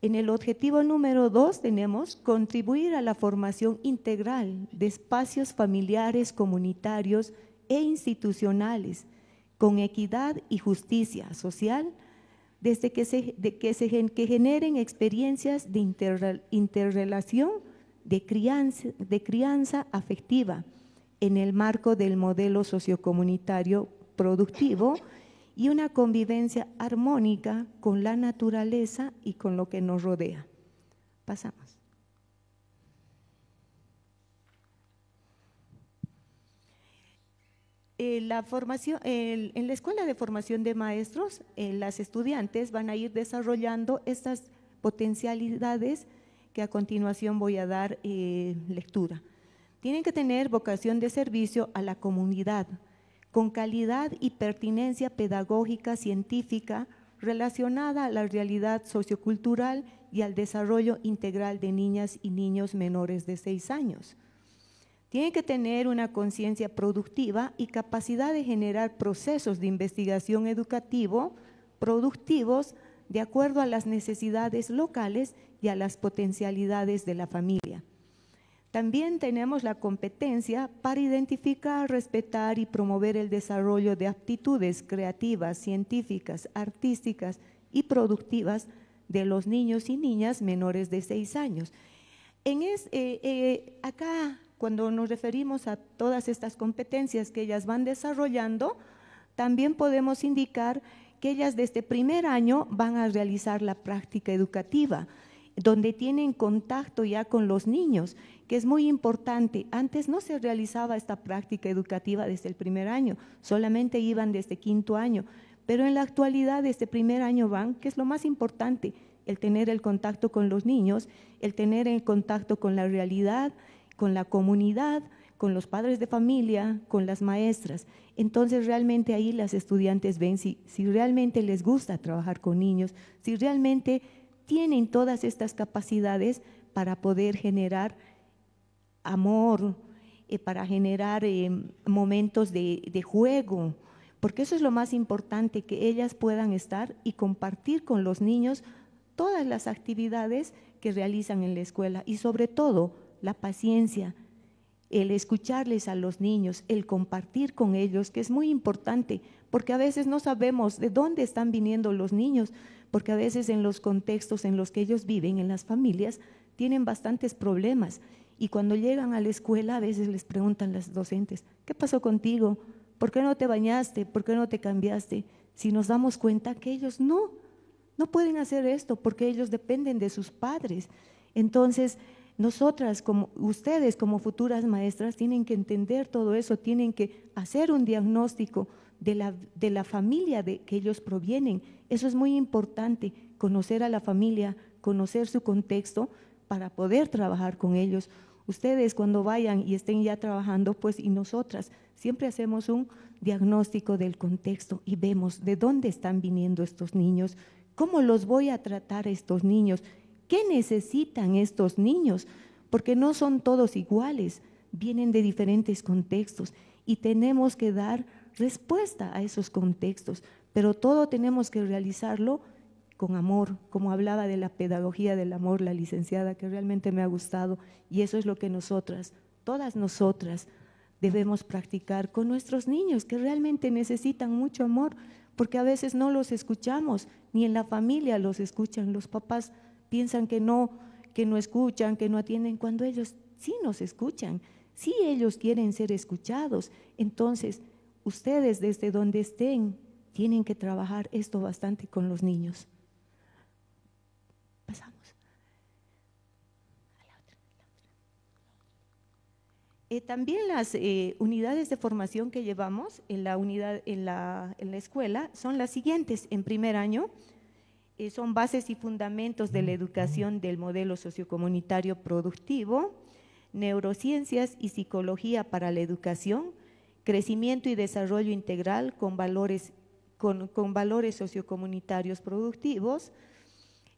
En el objetivo número dos tenemos contribuir a la formación integral de espacios familiares, comunitarios e institucionales con equidad y justicia social, desde que se, que se que generen experiencias de interrelación de crianza afectiva en el marco del modelo sociocomunitario productivo y una convivencia armónica con la naturaleza y con lo que nos rodea. Pasamos. Eh, en la Escuela de Formación de Maestros, eh, las estudiantes van a ir desarrollando estas potencialidades que a continuación voy a dar eh, lectura. Tienen que tener vocación de servicio a la comunidad, con calidad y pertinencia pedagógica, científica, relacionada a la realidad sociocultural y al desarrollo integral de niñas y niños menores de seis años. Tiene que tener una conciencia productiva y capacidad de generar procesos de investigación educativo productivos de acuerdo a las necesidades locales y a las potencialidades de la familia. También tenemos la competencia para identificar, respetar y promover el desarrollo de aptitudes creativas, científicas, artísticas y productivas de los niños y niñas menores de 6 años. En es, eh, eh, acá cuando nos referimos a todas estas competencias que ellas van desarrollando, también podemos indicar que ellas desde este primer año van a realizar la práctica educativa, donde tienen contacto ya con los niños, que es muy importante. Antes no se realizaba esta práctica educativa desde el primer año, solamente iban desde quinto año, pero en la actualidad desde este primer año van, que es lo más importante, el tener el contacto con los niños, el tener el contacto con la realidad, con la comunidad, con los padres de familia, con las maestras. Entonces realmente ahí las estudiantes ven si, realmente les gusta trabajar con niños, si realmente tienen todas estas capacidades para poder generar amor, eh, para generar eh, momentos de juego, porque eso es lo más importante, que ellas puedan estar y compartir con los niños todas las actividades que realizan en la escuela y sobre todo la paciencia, el escucharles a los niños, el compartir con ellos, que es muy importante, porque a veces no sabemos de dónde están viniendo los niños, porque a veces en los contextos en los que ellos viven, en las familias, tienen bastantes problemas. Y cuando llegan a la escuela, a veces les preguntan las docentes, ¿qué pasó contigo? ¿Por qué no te bañaste? ¿Por qué no te cambiaste? Si nos damos cuenta que ellos no, no pueden hacer esto porque ellos dependen de sus padres. Entonces, nosotras, como ustedes como futuras maestras, tienen que entender todo eso, tienen que hacer un diagnóstico de la, de la familia de que ellos provienen. Eso es muy importante, conocer a la familia, conocer su contexto para poder trabajar con ellos. Ustedes cuando vayan y estén ya trabajando, pues y nosotras siempre hacemos un diagnóstico del contexto y vemos de dónde están viniendo estos niños, cómo los voy a tratar estos niños, ¿Qué necesitan estos niños? Porque no son todos iguales, vienen de diferentes contextos y tenemos que dar respuesta a esos contextos, pero todo tenemos que realizarlo con amor, como hablaba de la pedagogía del amor la licenciada, que realmente me ha gustado, y eso es lo que nosotras, todas nosotras, debemos practicar con nuestros niños, que realmente necesitan mucho amor, porque a veces no los escuchamos, ni en la familia los escuchan los papás, piensan que no, que no escuchan, que no atienden, cuando ellos sí nos escuchan, sí ellos quieren ser escuchados. Entonces, ustedes desde donde estén tienen que trabajar esto bastante con los niños. Pasamos. Eh, también las eh, unidades de formación que llevamos en la, unidad, en la, en la escuela son las siguientes. En primer año eh, son bases y fundamentos de la educación del modelo sociocomunitario productivo, neurociencias y psicología para la educación, crecimiento y desarrollo integral con valores, con valores sociocomunitarios productivos,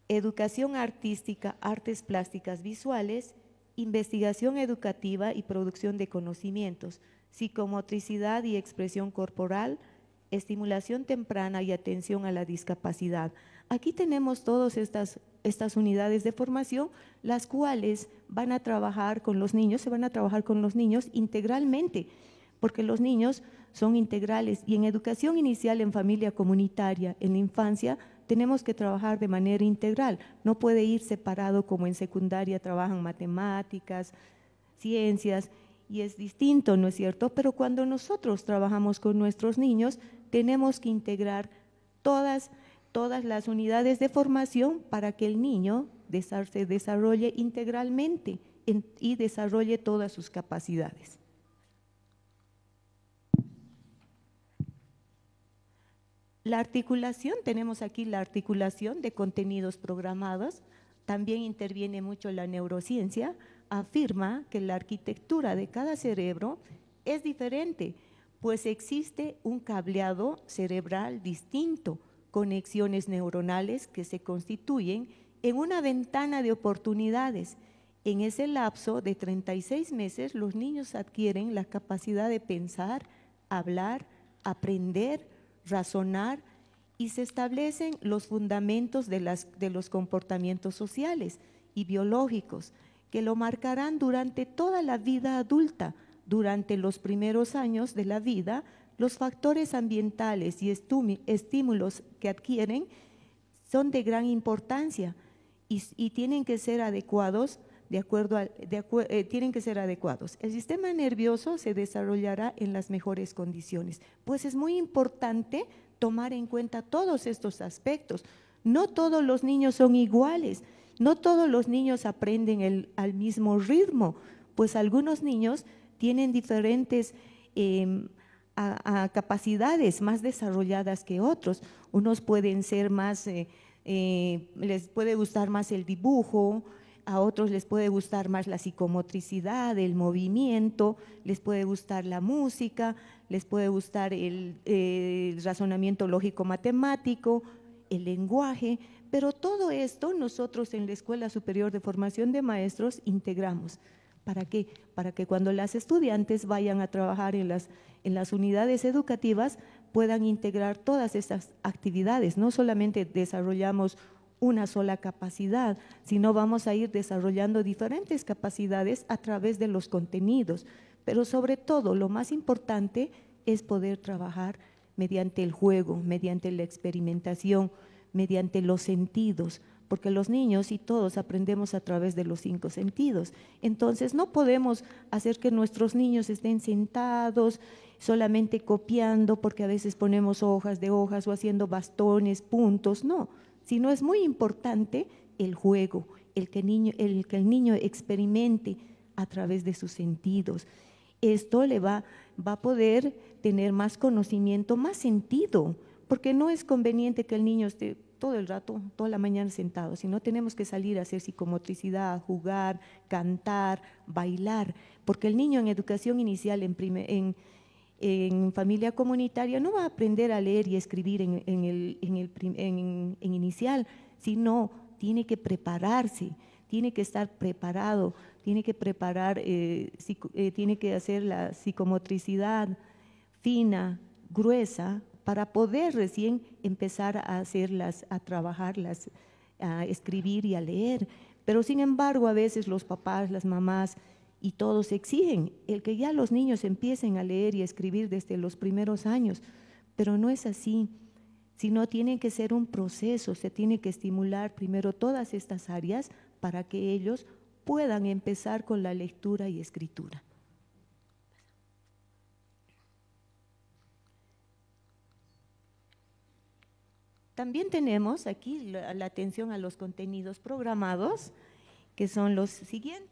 educación artística, artes plásticas visuales, investigación educativa y producción de conocimientos, psicomotricidad y expresión corporal, estimulación temprana y atención a la discapacidad. Aquí tenemos todas estas, estas unidades de formación, las cuales van a trabajar con los niños, se van a trabajar con los niños integralmente, porque los niños son integrales y en educación inicial, en familia comunitaria, en la infancia, tenemos que trabajar de manera integral, no puede ir separado como en secundaria trabajan matemáticas, ciencias, y es distinto, ¿no es cierto? Pero cuando nosotros trabajamos con nuestros niños, tenemos que integrar todas todas las unidades de formación para que el niño se desarrolle integralmente y desarrolle todas sus capacidades. La articulación, tenemos aquí la articulación de contenidos programados, también interviene mucho la neurociencia, afirma que la arquitectura de cada cerebro es diferente, pues existe un cableado cerebral distinto, conexiones neuronales que se constituyen en una ventana de oportunidades. En ese lapso de 36 meses, los niños adquieren la capacidad de pensar, hablar, aprender, razonar y se establecen los fundamentos de, de los comportamientos sociales y biológicos que lo marcarán durante toda la vida adulta durante los primeros años de la vida, los factores ambientales y estímulos que adquieren son de gran importancia y, tienen que ser adecuados de acuerdo eh, tienen que ser adecuados. El sistema nervioso se desarrollará en las mejores condiciones. Pues es muy importante tomar en cuenta todos estos aspectos. No todos los niños son iguales, no todos los niños aprenden al mismo ritmo, pues algunos niños tienen diferentes em, capacidades más desarrolladas que otros. Unos pueden ser más, eh, eh, les puede gustar más el dibujo, a otros les puede gustar más la psicomotricidad, el movimiento, les puede gustar la música, les puede gustar el razonamiento lógico-matemático, el lenguaje, pero todo esto nosotros en la Escuela Superior de Formación de Maestros integramos. ¿Para qué? Para que cuando las estudiantes vayan a trabajar en las, en las unidades educativas puedan integrar todas estas actividades. No solamente desarrollamos una sola capacidad, sino vamos a ir desarrollando diferentes capacidades a través de los contenidos. Pero sobre todo, lo más importante es poder trabajar mediante el juego, mediante la experimentación, mediante los sentidos, porque los niños y todos aprendemos a través de los cinco sentidos. Entonces no podemos hacer que nuestros niños estén sentados solamente copiando, porque a veces ponemos hojas de hojas o haciendo bastones, puntos, no, sino es muy importante el juego, el que, el, que el niño experimente a través de sus sentidos. Esto le va, va a poder tener más conocimiento, más sentido, porque no es conveniente que el niño esté todo el rato, toda la mañana sentado, Si no tenemos que salir a hacer psicomotricidad, jugar, cantar, bailar, porque el niño en educación inicial, en, familia comunitaria, no va a aprender a leer y escribir en, inicial, sino tiene que prepararse, tiene que estar preparado, tiene que preparar, eh, eh, tiene que hacer la psicomotricidad fina, gruesa, para poder recién empezar a hacerlas, a trabajarlas, a escribir y a leer. Pero sin embargo, a veces los papás, las mamás y todos exigen el que ya los niños empiecen a leer y a escribir desde los primeros años, pero no es así, sino tiene que ser un proceso, se tiene que estimular primero todas estas áreas para que ellos puedan empezar con la lectura y escritura. También tenemos aquí la, atención a los contenidos programados, que son los siguientes.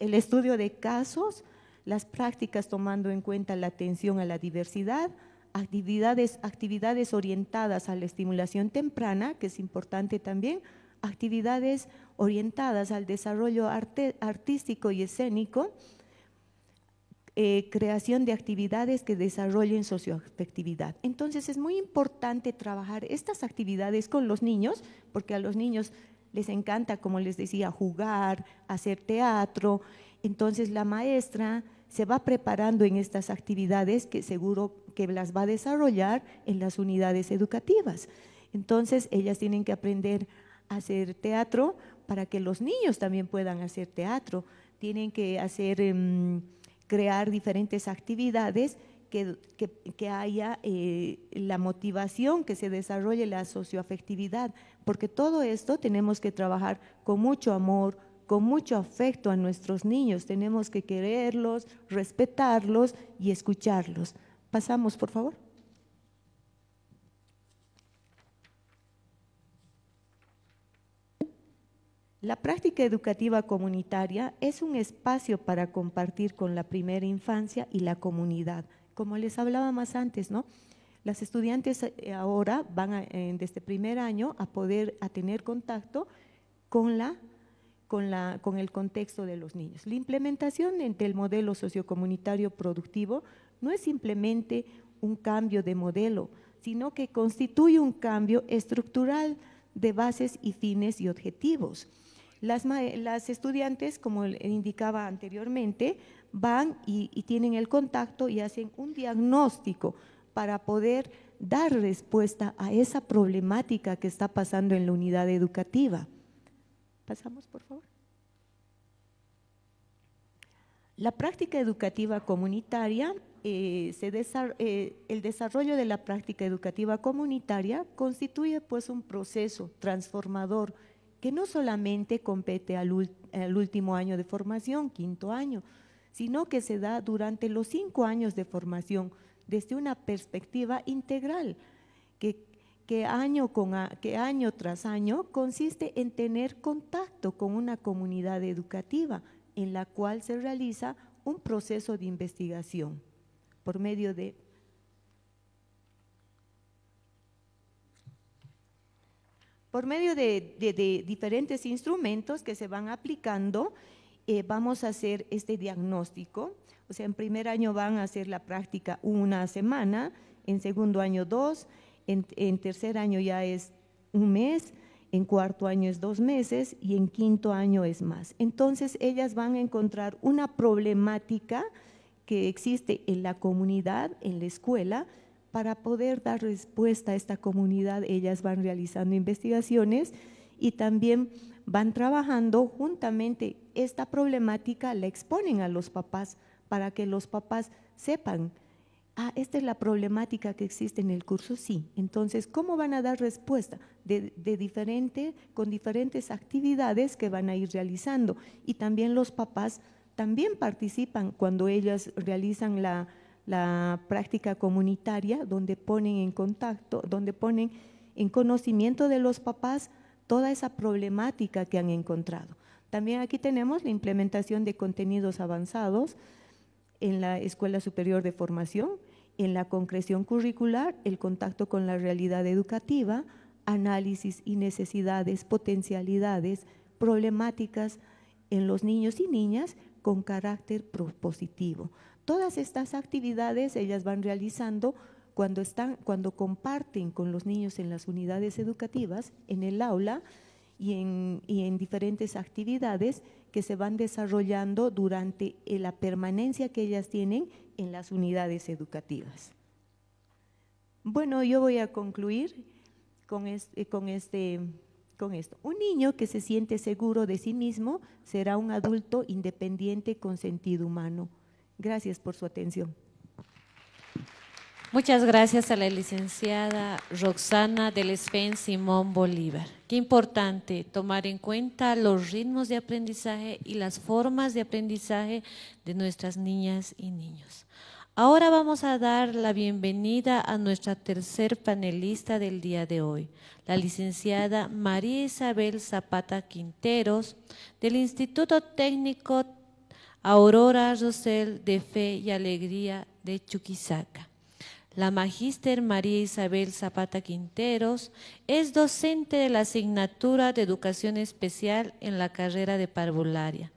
El, estudio de casos, las prácticas tomando en cuenta la atención a la diversidad, actividades, actividades orientadas a la estimulación temprana, que es importante también, actividades orientadas al desarrollo artístico y escénico, eh, creación de actividades que desarrollen socioafectividad. Entonces es muy importante trabajar estas actividades con los niños, porque a los niños les encanta, como les decía, jugar, hacer teatro. Entonces la maestra se va preparando en estas actividades que seguro que las va a desarrollar en las unidades educativas. Entonces ellas tienen que aprender a hacer teatro para que los niños también puedan hacer teatro. Tienen que hacer... Em, crear diferentes actividades que, haya eh, la motivación, que se desarrolle la socioafectividad, porque todo esto tenemos que trabajar con mucho amor, con mucho afecto a nuestros niños, tenemos que quererlos, respetarlos y escucharlos. Pasamos, por favor. La práctica educativa comunitaria es un espacio para compartir con la primera infancia y la comunidad. Como les hablaba más antes, ¿no? Las estudiantes eh, ahora van a, desde primer año a poder a tener contacto con con, el contexto de los niños. La implementación del modelo sociocomunitario productivo no es simplemente un cambio de modelo, sino que constituye un cambio estructural de bases y fines y objetivos. Las, estudiantes, como indicaba anteriormente, van y, tienen el contacto y hacen un diagnóstico para poder dar respuesta a esa problemática que está pasando en la unidad educativa. Pasamos, por favor. La práctica educativa comunitaria, eh, se eh, el desarrollo de la práctica educativa comunitaria constituye pues un proceso transformador que no solamente compete al, último año de formación, quinto año, sino que se da durante los cinco años de formación desde una perspectiva integral, que, año, que año tras año consiste en tener contacto con una comunidad educativa en la cual se realiza un proceso de investigación por medio de por medio de, diferentes instrumentos que se van aplicando, eh, vamos a hacer este diagnóstico. O sea, en primer año van a hacer la práctica una semana, en segundo año dos, en tercer año ya es un mes, en cuarto año es dos meses y en quinto año es más. Entonces ellas van a encontrar una problemática que existe en la comunidad, en la escuela, para poder dar respuesta a esta comunidad, ellas van realizando investigaciones y también van trabajando juntamente esta problemática, la exponen a los papás para que los papás sepan, ah, esta es la problemática que existe en el curso, sí. Entonces, ¿cómo van a dar respuesta? De, de diferente, con diferentes actividades que van a ir realizando. Y también los papás también participan cuando ellas realizan la, la práctica comunitaria, donde ponen en contacto, donde ponen en conocimiento de los papás toda esa problemática que han encontrado. También aquí tenemos la implementación de contenidos avanzados en la Escuela Superior de Formación, en la concreción curricular, el contacto con la realidad educativa, análisis y necesidades, potencialidades, problemáticas en los niños y niñas con carácter propositivo. Todas estas actividades ellas van realizando cuando, cuando comparten con los niños en las unidades educativas, en el aula y en, diferentes actividades que se van desarrollando durante eh, la permanencia que ellas tienen en las unidades educativas. Bueno, yo voy a concluir eh, este, con esto. Un niño que se siente seguro de sí mismo será un adulto independiente con sentido humano. Gracias por su atención. Muchas gracias a la licenciada Roxana del Espen Simón Bolívar. Qué importante tomar en cuenta los ritmos de aprendizaje y las formas de aprendizaje de nuestras niñas y niños. Ahora vamos a dar la bienvenida a nuestra tercer panelista del día de hoy, la licenciada María Isabel Zapata Quinteros del Instituto Técnico Aurora Rosel de Fe y Alegría de Chuquisaca. La magíster María Isabel Zapata Quinteros es docente de la asignatura de Educación Especial en la carrera de Parvularia.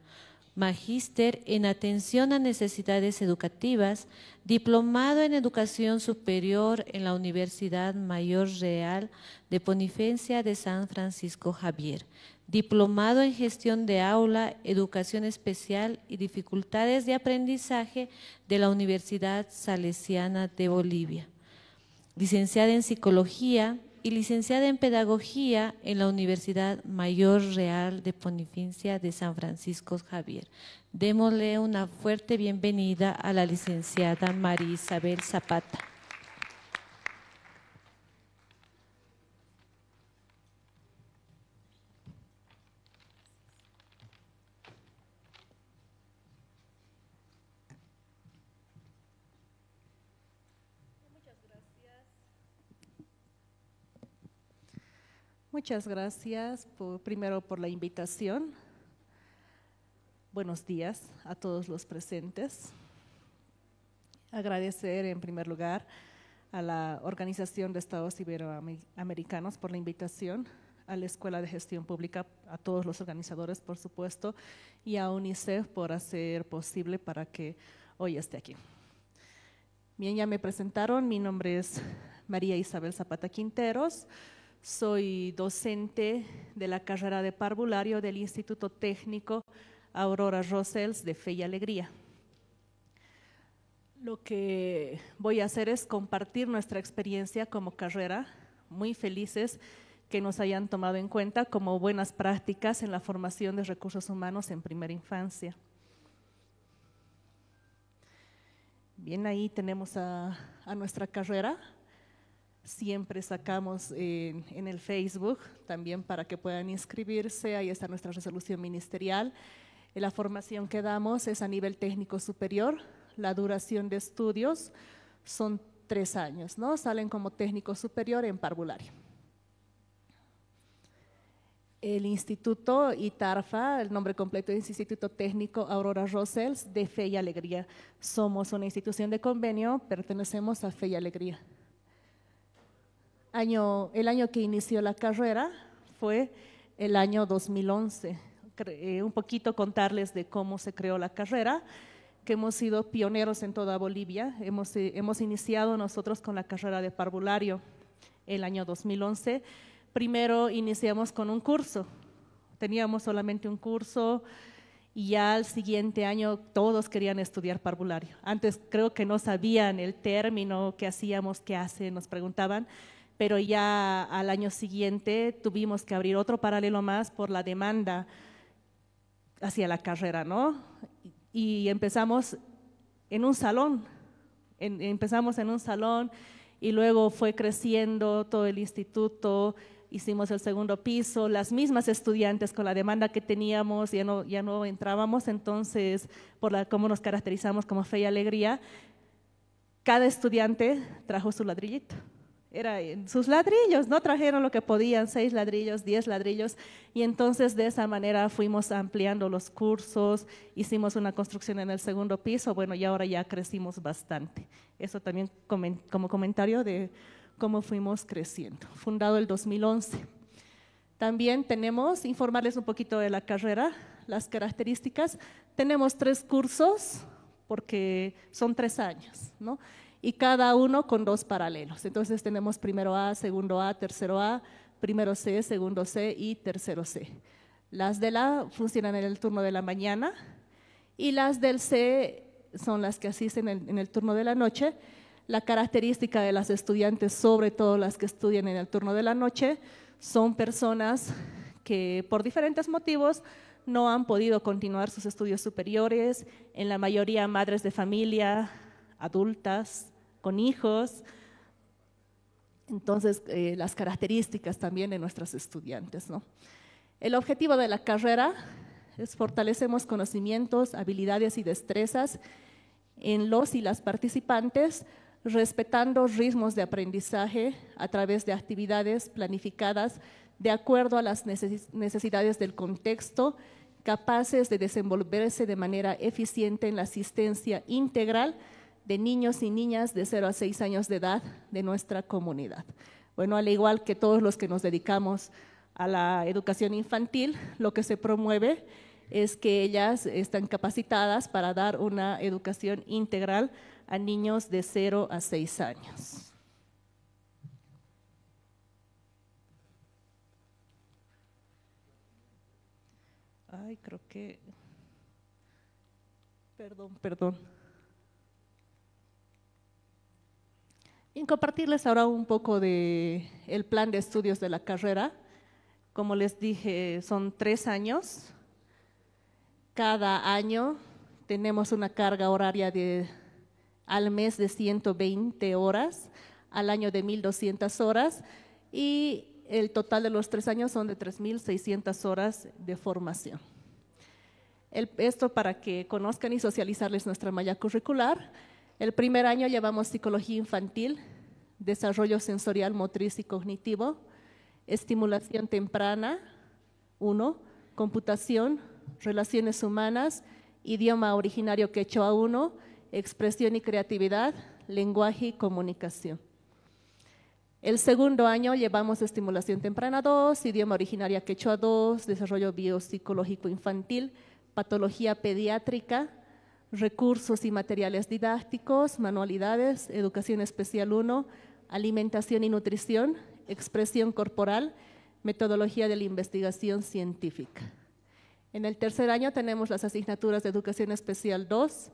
Magíster en Atención a Necesidades Educativas, diplomado en Educación Superior en la Universidad Mayor Real de Ponifencia de San Francisco Javier, diplomado en gestión de aula, educación especial y dificultades de aprendizaje de la Universidad Salesiana de Bolivia, licenciada en psicología y licenciada en pedagogía en la Universidad Mayor Real de Pontificia de San Francisco Javier. Démosle una fuerte bienvenida a la licenciada María Isabel Zapata. Muchas gracias primero por la invitación. Buenos días a todos los presentes. Agradecer en primer lugar a la Organización de Estados Iberoamericanos por la invitación, a la Escuela de Gestión Pública, a todos los organizadores, por supuesto, y a UNICEF por hacer posible para que hoy esté aquí. Bien, ya me presentaron, mi nombre es María Isabel Zapata Quinteros, soy docente de la carrera de parvulario del Instituto Técnico Aurora Rosells de Fe y Alegría. Lo que voy a hacer es compartir nuestra experiencia como carrera, muy felices que nos hayan tomado en cuenta como buenas prácticas en la formación de recursos humanos en primera infancia. Bien, ahí tenemos a nuestra carrera siempre sacamos en, el Facebook, también para que puedan inscribirse, ahí está nuestra resolución ministerial. La formación que damos es a nivel técnico superior, la duración de estudios son tres años, ¿no? Salen como técnico superior en parvulario. El Instituto ITARFA, el nombre completo es Instituto Técnico Aurora Rossells de Fe y Alegría. Somos una institución de convenio, pertenecemos a Fe y Alegría el año que inició la carrera fue el año 2011. Eh, un poquito contarles de cómo se creó la carrera, que hemos sido pioneros en toda Bolivia. Hemos, eh, iniciado nosotros con la carrera de parvulario el año 2011. Primero iniciamos con un curso. Teníamos solamente un curso y ya al siguiente año todos querían estudiar parvulario. Antes creo que no sabían el término, qué hacíamos, qué hace, nos preguntaban pero ya al año siguiente tuvimos que abrir otro paralelo más por la demanda hacia la carrera, ¿no? Y empezamos en un salón, empezamos en un salón y luego fue creciendo todo el instituto, hicimos el segundo piso, las mismas estudiantes con la demanda que teníamos, ya no, ya no entrábamos entonces por la, cómo nos caracterizamos como fe y alegría, cada estudiante trajo su ladrillito era sus ladrillos, ¿no? Trajeron lo que podían, seis ladrillos, diez ladrillos, y entonces de esa manera fuimos ampliando los cursos, hicimos una construcción en el segundo piso, bueno, y ahora ya crecimos bastante. Eso también como comentario de cómo fuimos creciendo. Fundado el 2011. También tenemos, informarles un poquito de la carrera, las características. Tenemos tres cursos, porque son tres años, ¿no? y cada uno con dos paralelos. Entonces tenemos primero A, segundo A, tercero A, primero C, segundo C y tercero C. Las del A funcionan en el turno de la mañana y las del C son las que asisten en el, turno de la noche. La característica de las estudiantes, sobre todo las que estudian en el turno de la noche, son personas que por diferentes motivos no han podido continuar sus estudios superiores, en la mayoría madres de familia, adultas, con hijos. Entonces, eh, las características también de nuestros estudiantes. El objetivo de la carrera es fortalecemos conocimientos, habilidades y destrezas en los y las participantes, respetando ritmos de aprendizaje a través de actividades planificadas de acuerdo a las necesidades del contexto, capaces de desenvolverse de manera eficiente en la asistencia integral de niños y niñas de 0 a 6 años de edad de nuestra comunidad. Bueno, al igual que todos los que nos dedicamos a la educación infantil, lo que se promueve es que ellas están capacitadas para dar una educación integral a niños de 0 a 6 años. Ay, creo que... Perdón, perdón. y compartirles ahora un poco de el plan de estudios de la carrera. Como les dije, son tres años. Cada año tenemos una carga horaria de al mes de 120 horas, al año de 1.200 horas y el total de los tres años son de 3.600 horas de formación. esto para que conozcan y socializarles nuestra malla curricular. El primer año llevamos psicología infantil, desarrollo sensorial, motriz y cognitivo, estimulación temprana, 1, computación, relaciones humanas, idioma originario quechua 1, expresión y creatividad, lenguaje y comunicación. El segundo año llevamos estimulación temprana 2, idioma originaria quechua 2, desarrollo biopsicológico infantil, patología pediátrica, recursos y materiales didácticos, manualidades, educación especial 1, alimentación y nutrición, expresión corporal, metodología de la investigación científica. En el tercer año tenemos las asignaturas de educación especial 2,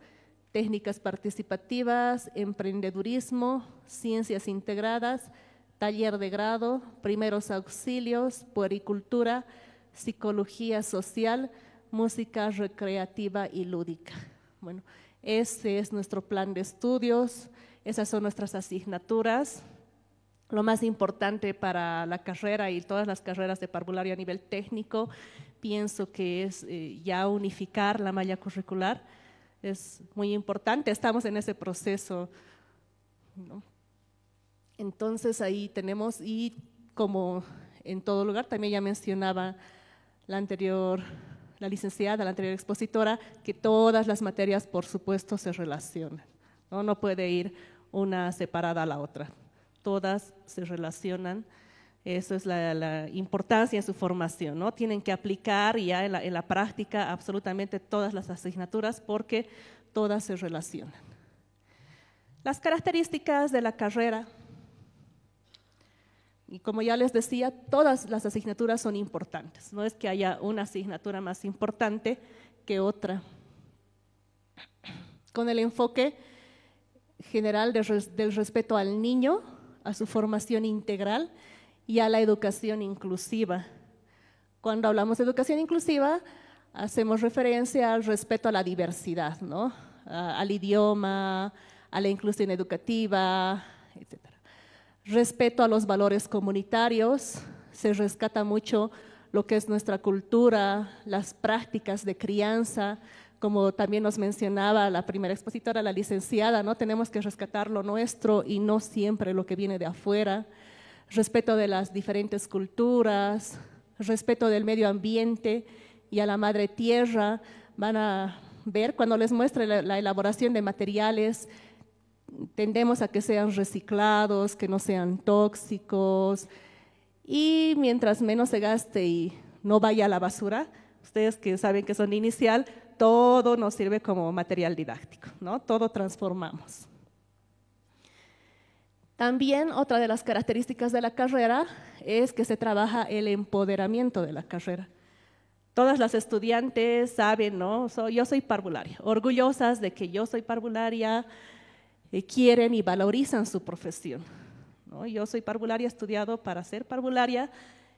técnicas participativas, emprendedurismo, ciencias integradas, taller de grado, primeros auxilios, puericultura, psicología social, música recreativa y lúdica. Bueno, ese es nuestro plan de estudios, esas son nuestras asignaturas. Lo más importante para la carrera y todas las carreras de parvulario a nivel técnico, pienso que es eh, ya unificar la malla curricular. Es muy importante, estamos en ese proceso. Entonces ahí tenemos, y como en todo lugar, también ya mencionaba la anterior la licenciada, la anterior expositora, que todas las materias, por supuesto, se relacionan. No, no puede ir una separada a la otra. Todas se relacionan. Eso es la, importancia en su formación. ¿no? Tienen que aplicar ya en la práctica absolutamente todas las asignaturas porque todas se relacionan. Las características de la carrera y como ya les decía, todas las asignaturas son importantes, no es que haya una asignatura más importante que otra. Con el enfoque general del respeto al niño, a su formación integral y a la educación inclusiva. Cuando hablamos de educación inclusiva, hacemos referencia al respeto a la diversidad, al idioma, a la inclusión educativa, etc. Respeto a los valores comunitarios, se rescata mucho lo que es nuestra cultura, las prácticas de crianza, como también nos mencionaba la primera expositora, la licenciada, ¿no? Tenemos que rescatar lo nuestro y no siempre lo que viene de afuera. Respeto de las diferentes culturas, respeto del medio ambiente y a la madre tierra. Van a ver cuando les muestre la, la elaboración de materiales, tendemos a que sean reciclados, que no sean tóxicos y mientras menos se gaste y no vaya a la basura, ustedes que saben que son inicial, todo nos sirve como material didáctico, ¿no? Todo transformamos. También otra de las características de la carrera es que se trabaja el empoderamiento de la carrera. Todas las estudiantes saben, ¿no? yo soy parvularia, orgullosas de que yo soy parvularia, eh, quieren y valorizan su profesión. Yo soy parvularia, he estudiado para ser parvularia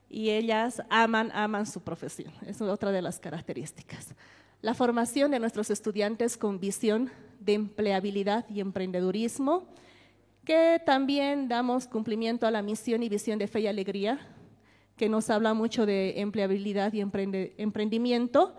y ellas aman, aman su profesión. Es otra de las características. La formación de nuestros estudiantes con visión de empleabilidad y emprendedurismo, que también damos cumplimiento a la misión y visión de Fe y Alegría, que nos habla mucho de empleabilidad y emprendimiento,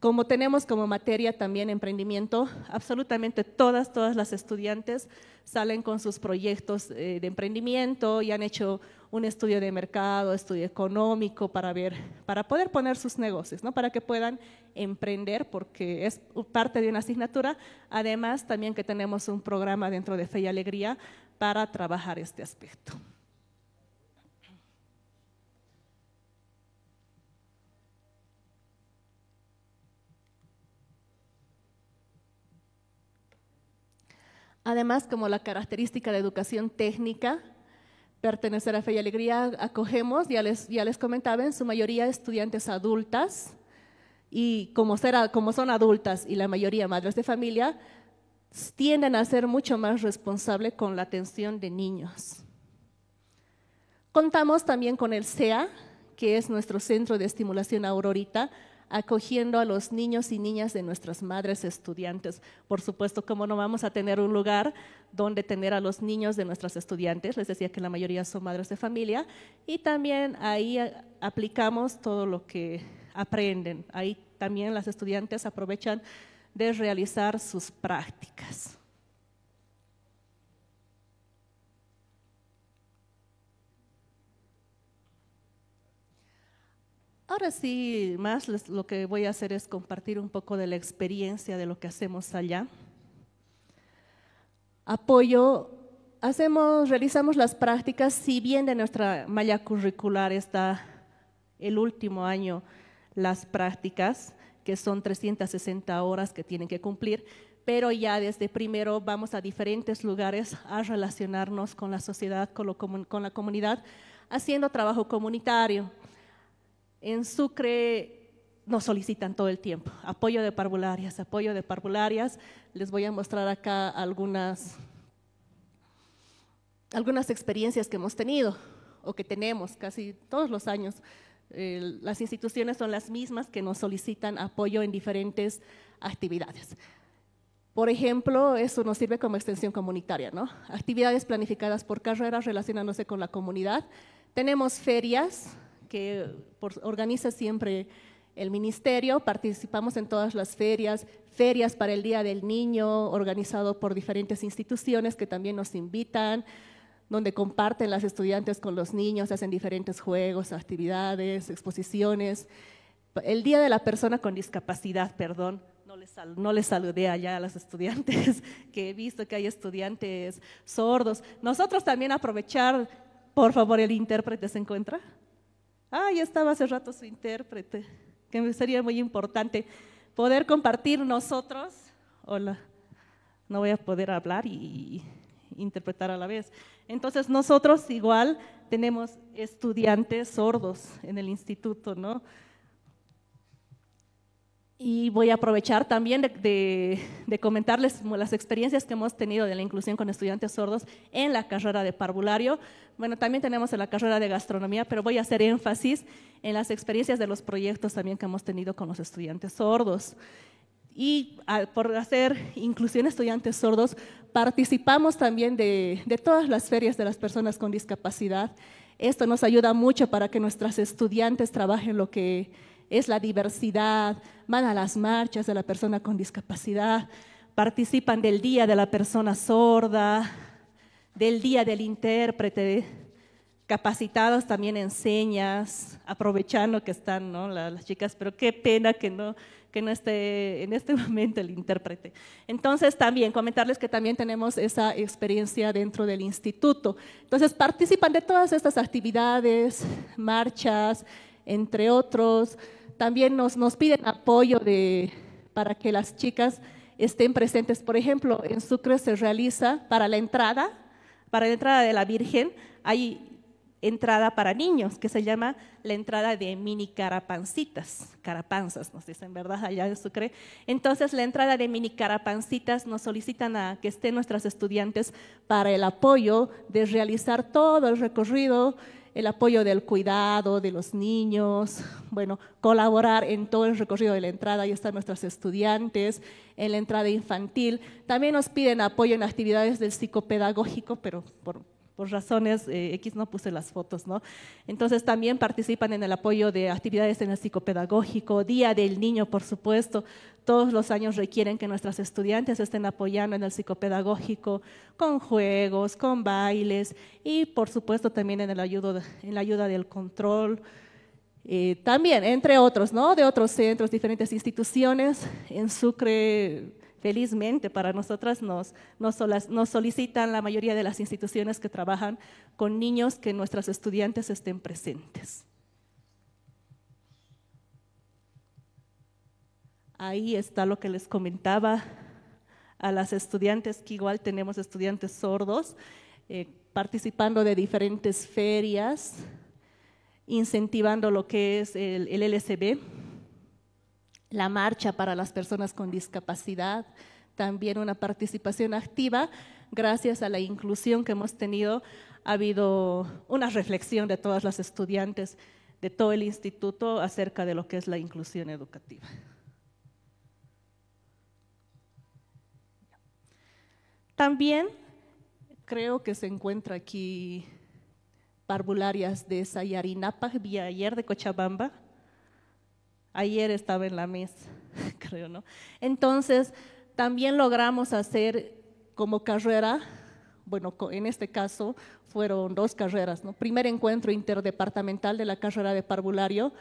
como tenemos como materia también emprendimiento, absolutamente todas, todas las estudiantes salen con sus proyectos eh, de emprendimiento y han hecho un estudio de mercado, estudio económico para ver, para poder poner sus negocios, ¿no? Para que puedan emprender, porque es parte de una asignatura. Además, también que tenemos un programa dentro de Fe y Alegría para trabajar este aspecto. Además, como la característica de educación técnica, pertenecer a Fe y Alegría acogemos, ya les, comentaba, en su mayoría estudiantes adultas, y como, como son adultas y la mayoría madres de familia, tienden a ser mucho más responsables con la atención de niños. Contamos también con el CEA, que es nuestro centro de estimulación aurorita, acogiendo a los niños y niñas de nuestras madres estudiantes. Por supuesto, como no vamos a tener un lugar donde tener a los niños de nuestras estudiantes, les decía que la mayoría son madres de familia, y también ahí eh, aplicamos todo lo que aprenden. Ahí también las estudiantes aprovechan de realizar sus prácticas. Ahora sí, más lo que voy a hacer es compartir un poco de la experiencia de lo que hacemos allá. Apoyo, hacemos, realizamos las prácticas, si bien de nuestra malla curricular está el último año las prácticas, que son 360 horas que tienen que cumplir, pero ya desde primero vamos a diferentes lugares a relacionarnos con la sociedad, con la comunidad, haciendo trabajo comunitario en Sucre nos solicitan todo el tiempo apoyo de parvularias, apoyo de parvularias. Les voy a mostrar acá algunas, algunas experiencias que hemos tenido o que tenemos casi todos los años. Eh, las instituciones son las mismas que nos solicitan apoyo en diferentes actividades. Por ejemplo, eso nos sirve como extensión comunitaria, Actividades planificadas por carreras relacionándose con la comunidad. Tenemos ferias, que organiza siempre el ministerio, participamos en todas las ferias, ferias para el Día del Niño, organizado por diferentes instituciones que también nos invitan, donde comparten las estudiantes con los niños, hacen diferentes juegos, actividades, exposiciones. El Día de la Persona con Discapacidad, perdón, no les, no les saludé allá a los estudiantes, (laughs) que he visto que hay estudiantes sordos. Nosotros también aprovechar, por favor, el intérprete se encuentra. Ah, ya estaba hace rato su intérprete, que me sería muy importante poder compartir nosotros. Hola, no voy a poder hablar y interpretar a la vez. Entonces nosotros igual tenemos estudiantes sordos en el instituto, ¿no? Y voy a aprovechar también de, comentarles las experiencias que hemos tenido de la inclusión con estudiantes sordos en la carrera de parvulario. Bueno, también tenemos en la carrera de gastronomía, pero voy a hacer énfasis en las experiencias de los proyectos también que hemos tenido con los estudiantes sordos. Y por hacer inclusión estudiantes sordos, participamos también de, de todas las ferias de las personas con discapacidad. Esto nos ayuda mucho para que nuestras estudiantes trabajen lo que es la diversidad, van a las marchas de la persona con discapacidad, participan del Día de la Persona Sorda, del Día del Intérprete, capacitados también en señas, aprovechando que están las, chicas, pero qué pena que no, que no esté en este (laughs) momento el intérprete. Entonces también comentarles que también tenemos esa experiencia dentro del instituto. Entonces participan de todas estas actividades, marchas, entre otros. También nos, nos piden apoyo para que las chicas estén presentes. Por ejemplo, en Sucre se realiza para la entrada, para la entrada de la Virgen, hay entrada para niños, que se llama la entrada de mini carapancitas, carapanzas, nos dicen, ¿verdad? Allá en Sucre. Entonces, la entrada de mini carapancitas nos solicitan a que estén nuestras estudiantes para el apoyo de realizar todo el recorrido el apoyo del cuidado de los niños, bueno, colaborar en todo el recorrido de la entrada, ahí están nuestras estudiantes, en la entrada infantil. También nos piden apoyo en actividades del psicopedagógico, pero por, por razones eh, X no puse las fotos, ¿no? Entonces también participan en el apoyo de actividades en el psicopedagógico, Día del Niño, por supuesto. Todos los años requieren que nuestras estudiantes estén apoyando en el psicopedagógico con juegos, con bailes y por supuesto también en, el en la ayuda del control. Eh, también, entre otros, ¿no? De otros centros, diferentes instituciones. En Sucre felizmente para nosotras nos, solicitan la mayoría de las instituciones que trabajan con niños que nuestras estudiantes estén presentes. Ahí está lo que les comentaba a las estudiantes, que igual tenemos estudiantes sordos, eh, participando de diferentes ferias, incentivando lo que es el, el LSB la marcha para las personas con discapacidad, también una participación activa. Gracias a la inclusión que hemos tenido, ha habido una reflexión de todas las estudiantes de todo el instituto acerca de lo que es la inclusión educativa. También creo que se encuentra aquí parvularias de Sayarinapa, vía Ayer de Cochabamba, ayer estaba en la mesa, (laughs) creo, ¿no? Entonces, también logramos hacer como carrera, bueno, en este caso fueron dos carreras, ¿no? Primer encuentro interdepartamental de la carrera de parvulario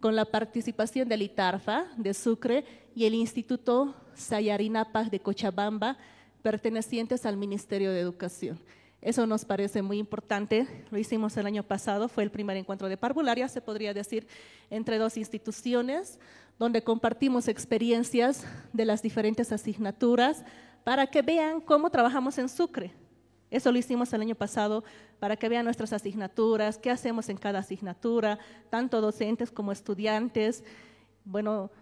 con la participación del ITARFA de Sucre y el Instituto Sayarinapaj de Cochabamba, pertenecientes al Ministerio de Educación. Eso nos parece muy importante. Lo hicimos el año pasado, fue el primer encuentro de parvularia, se podría decir, entre dos instituciones, donde compartimos experiencias de las diferentes asignaturas para que vean cómo trabajamos en Sucre. Eso lo hicimos el año pasado para que vean nuestras asignaturas, qué hacemos en cada asignatura, tanto docentes como estudiantes. Bueno,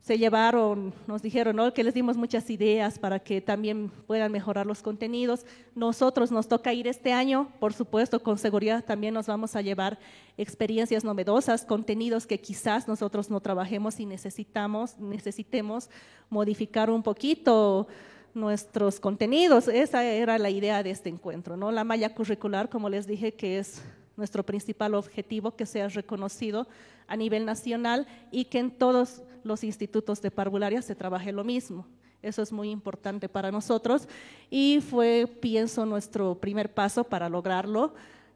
se llevaron, nos dijeron oh, que les dimos muchas ideas para que también puedan mejorar los contenidos. Nosotros nos toca ir este año, por supuesto, con seguridad también nos vamos a llevar experiencias novedosas, contenidos que quizás nosotros no trabajemos y necesitamos, necesitemos modificar un poquito nuestros contenidos. Esa era la idea de este encuentro, ¿no? La malla curricular, como les dije, que es nuestro principal objetivo, que sea reconocido a nivel nacional y que en todos los institutos de parvularia se trabaje lo mismo. Eso es muy importante para nosotros y fue, pienso, nuestro primer paso para lograrlo.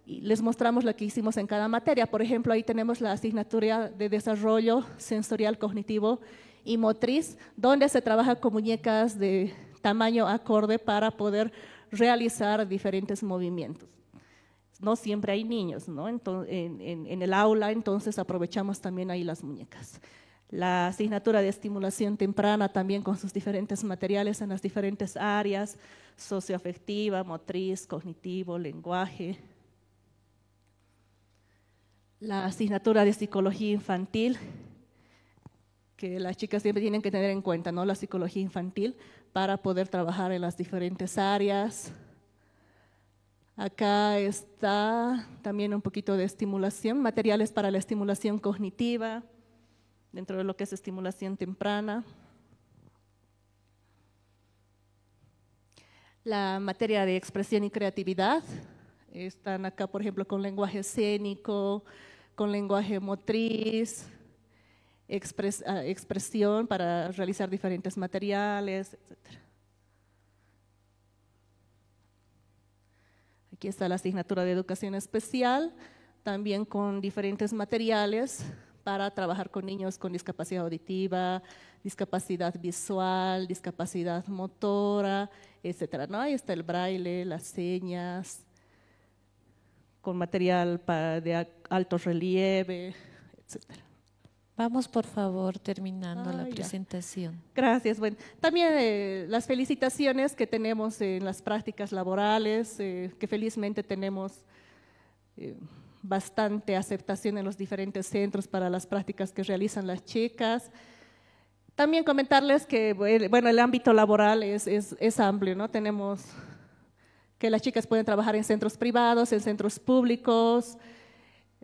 les mostramos lo que hicimos en cada materia. Por ejemplo, ahí tenemos la asignatura de desarrollo sensorial cognitivo y motriz, donde se trabaja con muñecas de tamaño acorde para poder realizar diferentes movimientos no siempre hay niños ¿no? en, el aula, entonces aprovechamos también ahí las muñecas. La asignatura de estimulación temprana también con sus diferentes materiales en las diferentes áreas, socioafectiva, motriz, cognitivo, lenguaje. La asignatura de psicología infantil, que las chicas siempre tienen que tener en cuenta, ¿no? La psicología infantil para poder trabajar en las diferentes áreas, Acá está también un poquito de estimulación, materiales para la estimulación cognitiva, dentro de lo que es estimulación temprana. La materia de expresión y creatividad, están acá, por ejemplo, con lenguaje escénico, con lenguaje motriz, ah, expresión para realizar diferentes materiales, etc. Aquí está la asignatura de educación especial, también con diferentes materiales para trabajar con niños con discapacidad auditiva, discapacidad visual, discapacidad motora, etcétera. ¿no? Ahí está el braille, las señas, con material de alto relieve, etcétera. Vamos, por favor, terminando la presentación. Gracias. Bueno, también eh, las felicitaciones que tenemos en las prácticas laborales, eh, que felizmente tenemos eh, bastante aceptación en los diferentes centros para las prácticas que realizan las chicas. También comentarles que, bueno, el ámbito laboral es, es, es amplio, ¿no? Tenemos que las chicas pueden trabajar en centros privados, en centros públicos,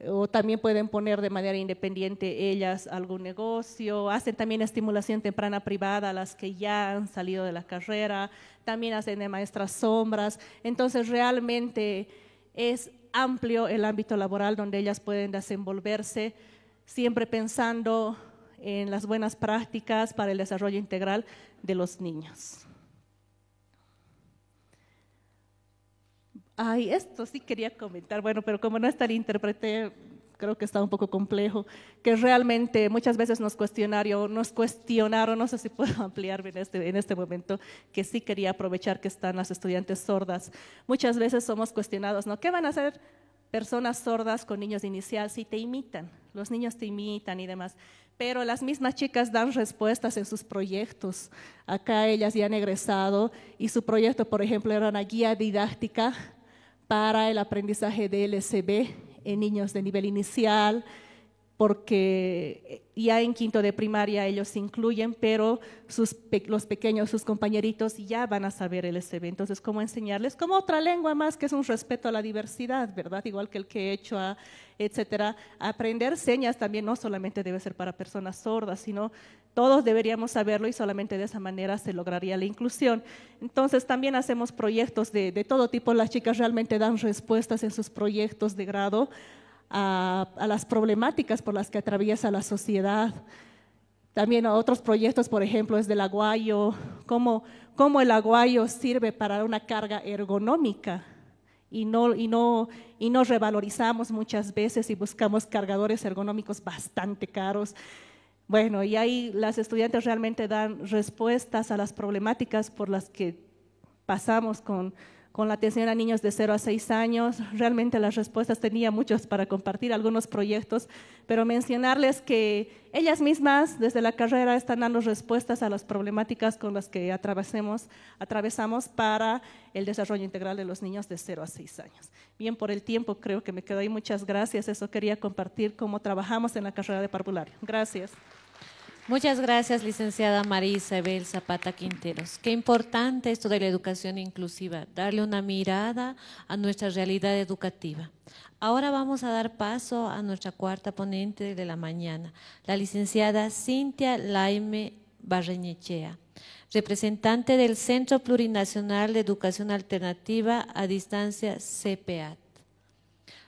o también pueden poner de manera independiente ellas algún negocio, hacen también estimulación temprana privada a las que ya han salido de la carrera, también hacen de maestras sombras, entonces realmente es amplio el ámbito laboral donde ellas pueden desenvolverse, siempre pensando en las buenas prácticas para el desarrollo integral de los niños. Ay, esto sí quería comentar, bueno, pero como no está el intérprete, creo que está un poco complejo, que realmente muchas veces nos cuestionaron, nos cuestionaron, no sé si puedo (laughs) ampliar en este, en este momento, que sí quería aprovechar que están las estudiantes sordas. Muchas veces somos cuestionados, ¿no? ¿Qué van a hacer personas sordas con niños de inicial si te imitan? Los niños te imitan y demás. Pero las mismas chicas dan respuestas en sus proyectos. Acá ellas ya han egresado y su proyecto, por ejemplo, era una guía didáctica para el aprendizaje de LSB en niños de nivel inicial, porque eh, ya en quinto de primaria ellos se incluyen, pero los pequeños, sus compañeritos ya van a saber el SB. Entonces, ¿cómo enseñarles? Como otra lengua más, que es un respeto a la diversidad, ¿verdad? Igual que el que he hecho, a, etcétera. Aprender señas también no solamente debe ser para personas sordas, sino todos deberíamos saberlo y solamente de esa manera se lograría la inclusión. Entonces, también hacemos proyectos de todo tipo. Las chicas realmente dan respuestas en sus proyectos de grado a, las problemáticas por las que atraviesa la sociedad. También a otros proyectos, por ejemplo, es del aguayo, cómo, el aguayo sirve para una carga ergonómica y no, y, no, y no revalorizamos muchas veces y buscamos cargadores ergonómicos bastante caros. Bueno, y ahí las estudiantes realmente dan respuestas a las problemáticas por las que pasamos con, con la atención a niños de 0 a 6 años. Realmente las respuestas tenía muchas para compartir algunos proyectos, pero mencionarles que ellas mismas desde la carrera están dando respuestas a las problemáticas con las que atravesamos para el desarrollo integral de los niños de 0 a 6 años. Bien, por el tiempo creo que me quedo ahí. Muchas gracias. Eso quería compartir cómo trabajamos en la carrera de parvulario. Gracias. Muchas gracias, licenciada María Isabel Zapata Quinteros. Qué importante esto de la educación inclusiva, darle una mirada a nuestra realidad educativa. Ahora vamos a dar paso a nuestra cuarta ponente de la mañana, la licenciada Cintia Laime Barreñechea, representante del Centro Plurinacional de Educación Alternativa a Distancia, CPAT.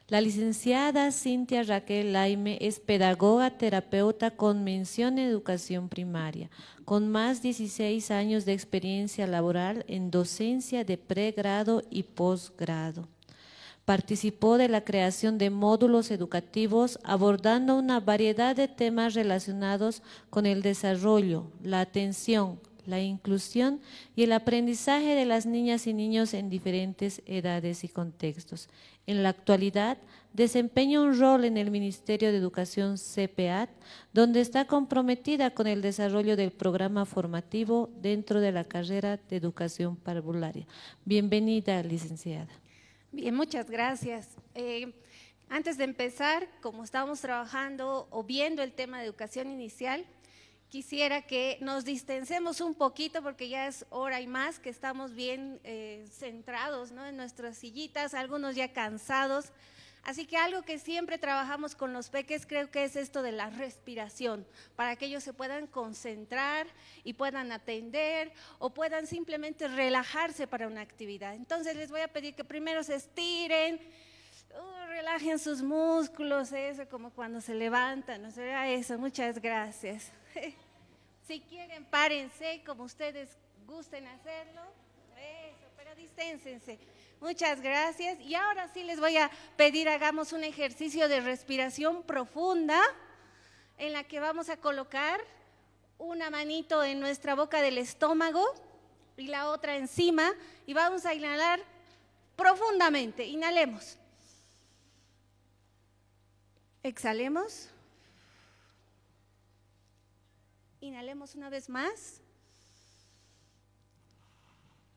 La licenciada Cintia Raquel Laime es pedagoga terapeuta con mención en educación primaria, con más de 16 años de experiencia laboral en docencia de pregrado y posgrado. Participó de la creación de módulos educativos abordando una variedad de temas relacionados con el desarrollo, la atención, la inclusión y el aprendizaje de las niñas y niños en diferentes edades y contextos. En la actualidad, desempeña un rol en el Ministerio de Educación CPAT, donde está comprometida con el desarrollo del programa formativo dentro de la carrera de educación parvularia. Bienvenida, licenciada. Bien, muchas gracias. Eh, antes de empezar, como estamos trabajando o viendo el tema de educación inicial, quisiera que nos distensemos un poquito porque ya es hora y más que estamos bien eh, centrados ¿no? en nuestras sillitas, algunos ya cansados. Así que algo que siempre trabajamos con los peques creo que es esto de la respiración, para que ellos se puedan concentrar y puedan atender o puedan simplemente relajarse para una actividad. Entonces les voy a pedir que primero se estiren, uh, relajen sus músculos, eso, como cuando se levantan, será eso? Muchas gracias. (laughs) si quieren, párense como ustedes gusten hacerlo. Eso, pero disténsense. Muchas gracias. Y ahora sí les voy a pedir hagamos un ejercicio de respiración profunda en la que vamos a colocar una manito en nuestra boca del estómago y la otra encima y vamos a inhalar profundamente. Inhalemos. Exhalemos. Inhalemos una vez más.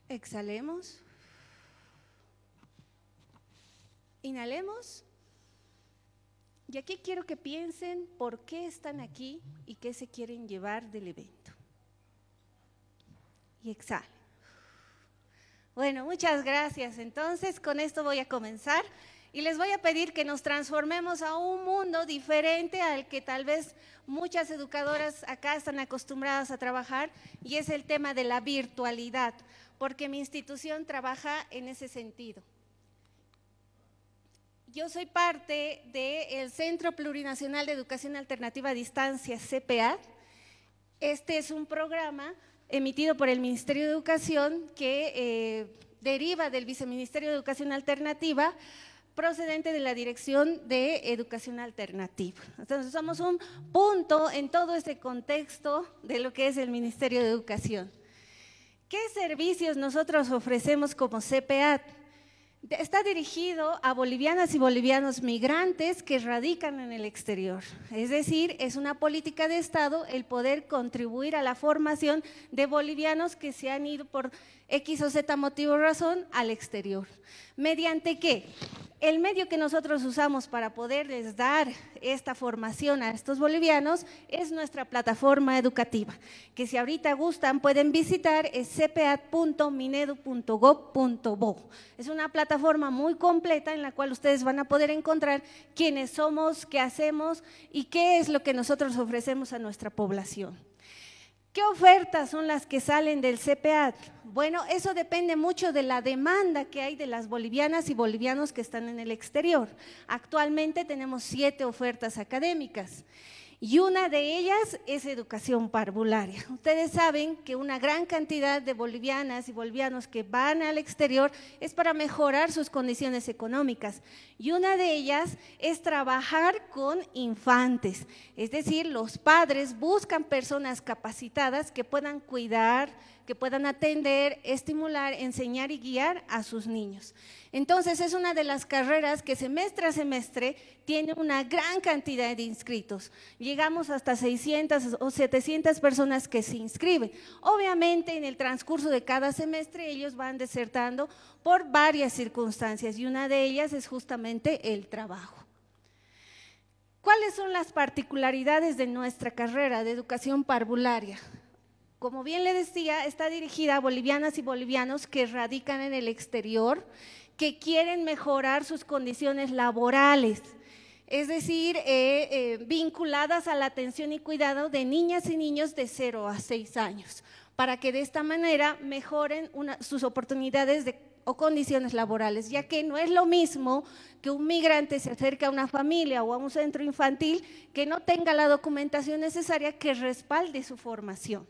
Exhalemos. Inhalemos. Y aquí quiero que piensen por qué están aquí y qué se quieren llevar del evento. Y exhalen. Bueno, muchas gracias. Entonces, con esto voy a comenzar. Y les voy a pedir que nos transformemos a un mundo diferente al que tal vez muchas educadoras acá están acostumbradas a trabajar, y es el tema de la virtualidad, porque mi institución trabaja en ese sentido. Yo soy parte del Centro Plurinacional de Educación Alternativa a Distancia, CPA. Este es un programa emitido por el Ministerio de Educación que eh, deriva del Viceministerio de Educación Alternativa procedente de la Dirección de Educación Alternativa. Entonces, somos un punto en todo este contexto de lo que es el Ministerio de Educación. ¿Qué servicios nosotros ofrecemos como CPA? Está dirigido a bolivianas y bolivianos migrantes que radican en el exterior. Es decir, es una política de Estado el poder contribuir a la formación de bolivianos que se han ido por X o Z motivo o razón al exterior. ¿Mediante qué? El medio que nosotros usamos para poderles dar esta formación a estos bolivianos es nuestra plataforma educativa, que si ahorita gustan pueden visitar es Es una plataforma muy completa en la cual ustedes van a poder encontrar quiénes somos, qué hacemos y qué es lo que nosotros ofrecemos a nuestra población. ¿Qué ofertas son las que salen del CPAD? Bueno, eso depende mucho de la demanda que hay de las bolivianas y bolivianos que están en el exterior. Actualmente tenemos siete ofertas académicas. Y una de ellas es educación parvularia. (laughs) Ustedes saben que una gran cantidad de bolivianas y bolivianos que van al exterior es para mejorar sus condiciones económicas. Y una de ellas es trabajar con infantes. Es decir, los padres buscan personas capacitadas que puedan cuidar, que puedan atender, estimular, enseñar y guiar a sus niños. Entonces es una de las carreras que semestre a semestre tiene una gran cantidad de inscritos. Llegamos hasta 600 o 700 personas que se inscriben. Obviamente en el transcurso de cada semestre ellos van desertando por varias circunstancias y una de ellas es justamente el trabajo. ¿Cuáles son las particularidades de nuestra carrera de educación parvularia? Como bien le decía, está dirigida a bolivianas y bolivianos que radican en el exterior, que quieren mejorar sus condiciones laborales, es decir, eh, eh, vinculadas a la atención y cuidado de niñas y niños de 0 a 6 años, para que de esta manera mejoren sus oportunidades o condiciones laborales, ya que no es lo mismo que un migrante se acerque a una familia o a un centro infantil que no tenga la documentación necesaria que respalde su formación.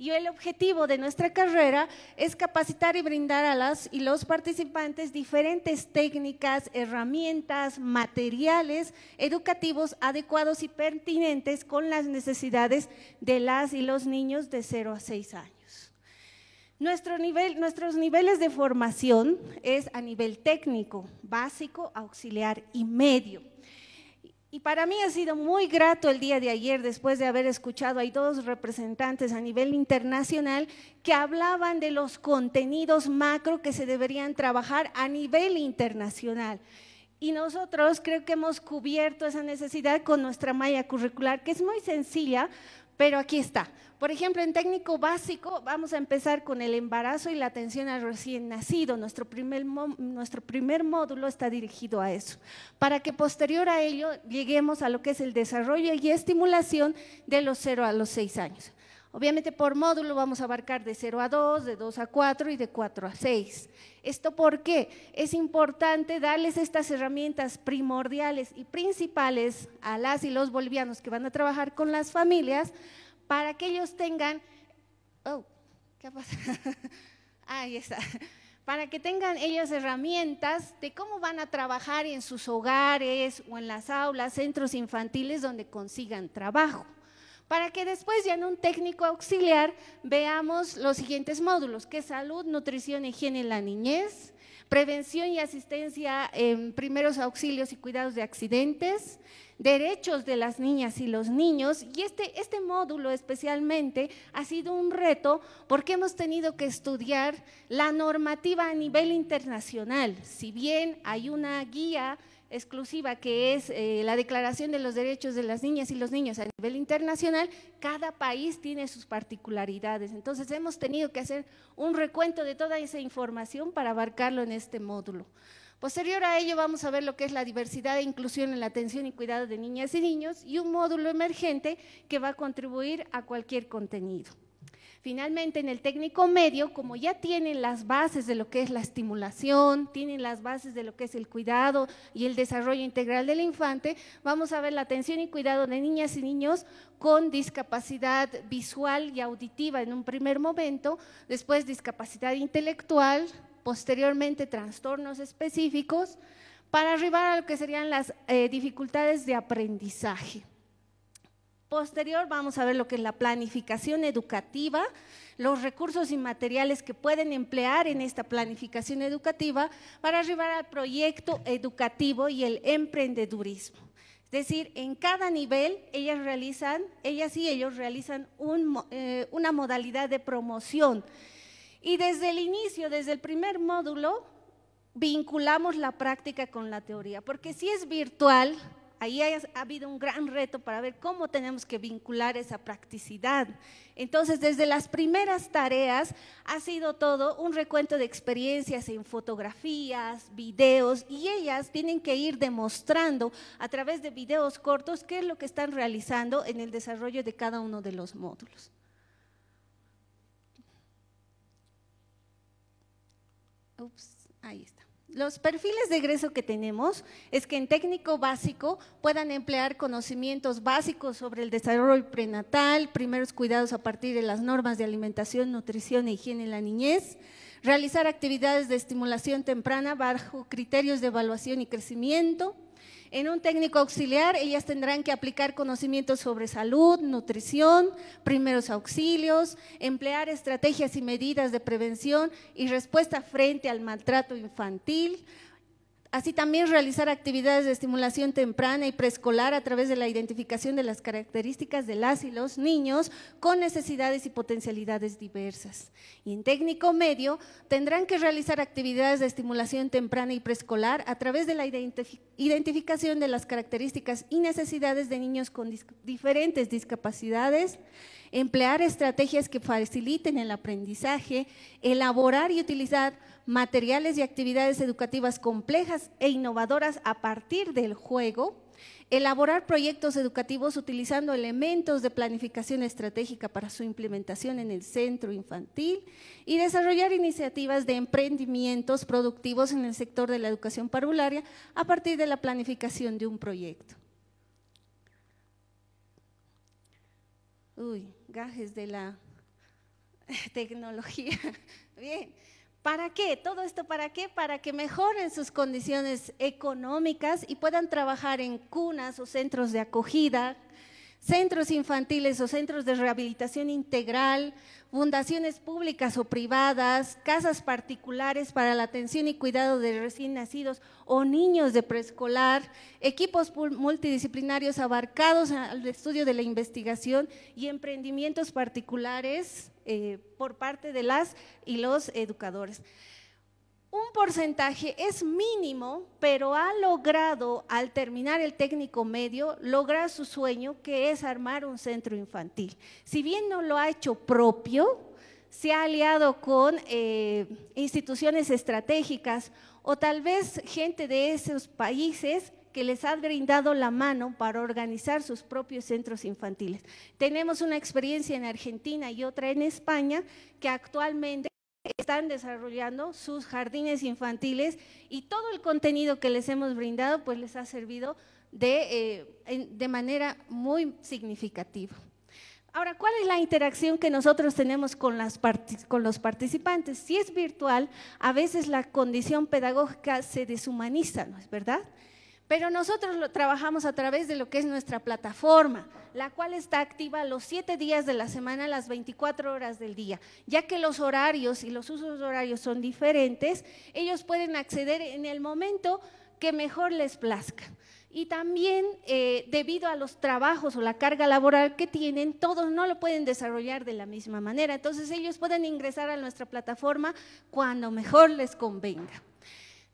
Y el objetivo de nuestra carrera es capacitar y brindar a las y los participantes diferentes técnicas, herramientas, materiales educativos adecuados y pertinentes con las necesidades de las y los niños de 0 a 6 años. Nuestro nivel, nuestros niveles de formación es a nivel técnico, básico, auxiliar y medio. Y para mí ha sido muy grato el día de ayer, después de haber escuchado a dos representantes a nivel internacional que hablaban de los contenidos macro que se deberían trabajar a nivel internacional. Y nosotros creo que hemos cubierto esa necesidad con nuestra malla curricular, que es muy sencilla, pero aquí está. Por ejemplo, en técnico básico vamos a empezar con el embarazo y la atención al recién nacido. Nuestro primer, nuestro primer módulo está dirigido a eso, para que posterior a ello lleguemos a lo que es el desarrollo y estimulación de los 0 a los 6 años. Obviamente por módulo vamos a abarcar de 0 a 2, de 2 a 4 y de 4 a 6. ¿Esto por qué? Es importante darles estas herramientas primordiales y principales a las y los bolivianos que van a trabajar con las familias para que ellos tengan, oh, (laughs) está. Para que tengan ellos herramientas de cómo van a trabajar en sus hogares o en las aulas, centros infantiles donde consigan trabajo. Para que después ya en un técnico auxiliar veamos los siguientes módulos, que es salud, nutrición, higiene en la niñez, prevención y asistencia en primeros auxilios y cuidados de accidentes, derechos de las niñas y los niños. Y este, este módulo especialmente ha sido un reto porque hemos tenido que estudiar la normativa a nivel internacional. Si bien hay una guía exclusiva que es eh, la Declaración de los Derechos de las Niñas y los Niños a nivel internacional, cada país tiene sus particularidades. Entonces hemos tenido que hacer un recuento de toda esa información para abarcarlo en este módulo. Posterior a ello vamos a ver lo que es la diversidad e inclusión en la atención y cuidado de niñas y niños y un módulo emergente que va a contribuir a cualquier contenido. Finalmente, en el técnico medio, como ya tienen las bases de lo que es la estimulación, tienen las bases de lo que es el cuidado y el desarrollo integral del infante, vamos a ver la atención y cuidado de niñas y niños con discapacidad visual y auditiva en un primer momento, después discapacidad intelectual, posteriormente trastornos específicos, para arribar a lo que serían las eh, dificultades de aprendizaje. Posterior vamos a ver lo que es la planificación educativa, los recursos y materiales que pueden emplear en esta planificación educativa para arribar al proyecto educativo y el emprendedurismo. Es decir, en cada nivel ellas realizan, ellas y ellos realizan eh, una modalidad de promoción y desde el inicio, desde el primer módulo, vinculamos la práctica con la teoría, porque si es virtual, ahí ha habido un gran reto para ver cómo tenemos que vincular esa practicidad. Entonces, desde las primeras tareas ha sido todo un recuento de experiencias en fotografías, videos, y ellas tienen que ir demostrando a través de videos cortos qué es lo que están realizando en el desarrollo de cada uno de los módulos. ahí está. Los perfiles de egreso que tenemos es que en técnico básico puedan emplear conocimientos básicos sobre el desarrollo prenatal, primeros cuidados a partir de las normas de alimentación, nutrición e higiene en la niñez, realizar actividades de estimulación temprana bajo criterios de evaluación y crecimiento, en un técnico auxiliar, ellas tendrán que aplicar conocimientos sobre salud, nutrición, primeros auxilios, emplear estrategias y medidas de prevención y respuesta frente al maltrato infantil, Así también realizar actividades de estimulación temprana y preescolar a través de la identificación de las características de las y los niños con necesidades y potencialidades diversas. Y en técnico medio tendrán que realizar actividades de estimulación temprana y preescolar a través de la identificación de las características y necesidades de niños con diferentes discapacidades, emplear estrategias que faciliten el aprendizaje, elaborar y utilizar materiales y actividades educativas complejas e innovadoras a partir del juego, elaborar proyectos educativos utilizando elementos de planificación estratégica para su implementación en el centro infantil y desarrollar iniciativas de emprendimientos productivos en el sector de la educación parvularia a partir de la planificación de un proyecto. Uy, gajes de la (laughs) tecnología. (laughs) Bien. ¿Para qué? ¿Todo esto para qué? Para que mejoren sus condiciones económicas y puedan trabajar en cunas o centros de acogida, centros infantiles o centros de rehabilitación integral, fundaciones públicas o privadas, casas particulares para la atención y cuidado de recién nacidos o niños de preescolar, equipos multidisciplinarios abarcados al estudio de la investigación y emprendimientos particulares eh, por parte de las y los educadores. Un porcentaje es mínimo, pero ha logrado, al terminar el técnico medio, lograr su sueño, que es armar un centro infantil. Si bien no lo ha hecho propio, se ha aliado con eh, instituciones estratégicas o tal vez gente de esos países que les ha brindado la mano para organizar sus propios centros infantiles. Tenemos una experiencia en Argentina y otra en España que actualmente están desarrollando sus jardines infantiles y todo el contenido que les hemos brindado pues les ha servido de, eh, de manera muy significativa. Ahora, ¿cuál es la interacción que nosotros tenemos con, las con, los participantes? Si es virtual, a veces la condición pedagógica se deshumaniza, ¿no es verdad? Pero nosotros lo trabajamos a través de lo que es nuestra plataforma, la cual está activa los siete días de la semana, las 24 horas del día. Ya que los horarios y los usos horarios son diferentes, ellos pueden acceder en el momento que mejor les plazca. Y también, eh, debido a los trabajos o la carga laboral que tienen, todos no lo pueden desarrollar de la misma manera. Entonces, ellos pueden ingresar a nuestra plataforma cuando mejor les convenga.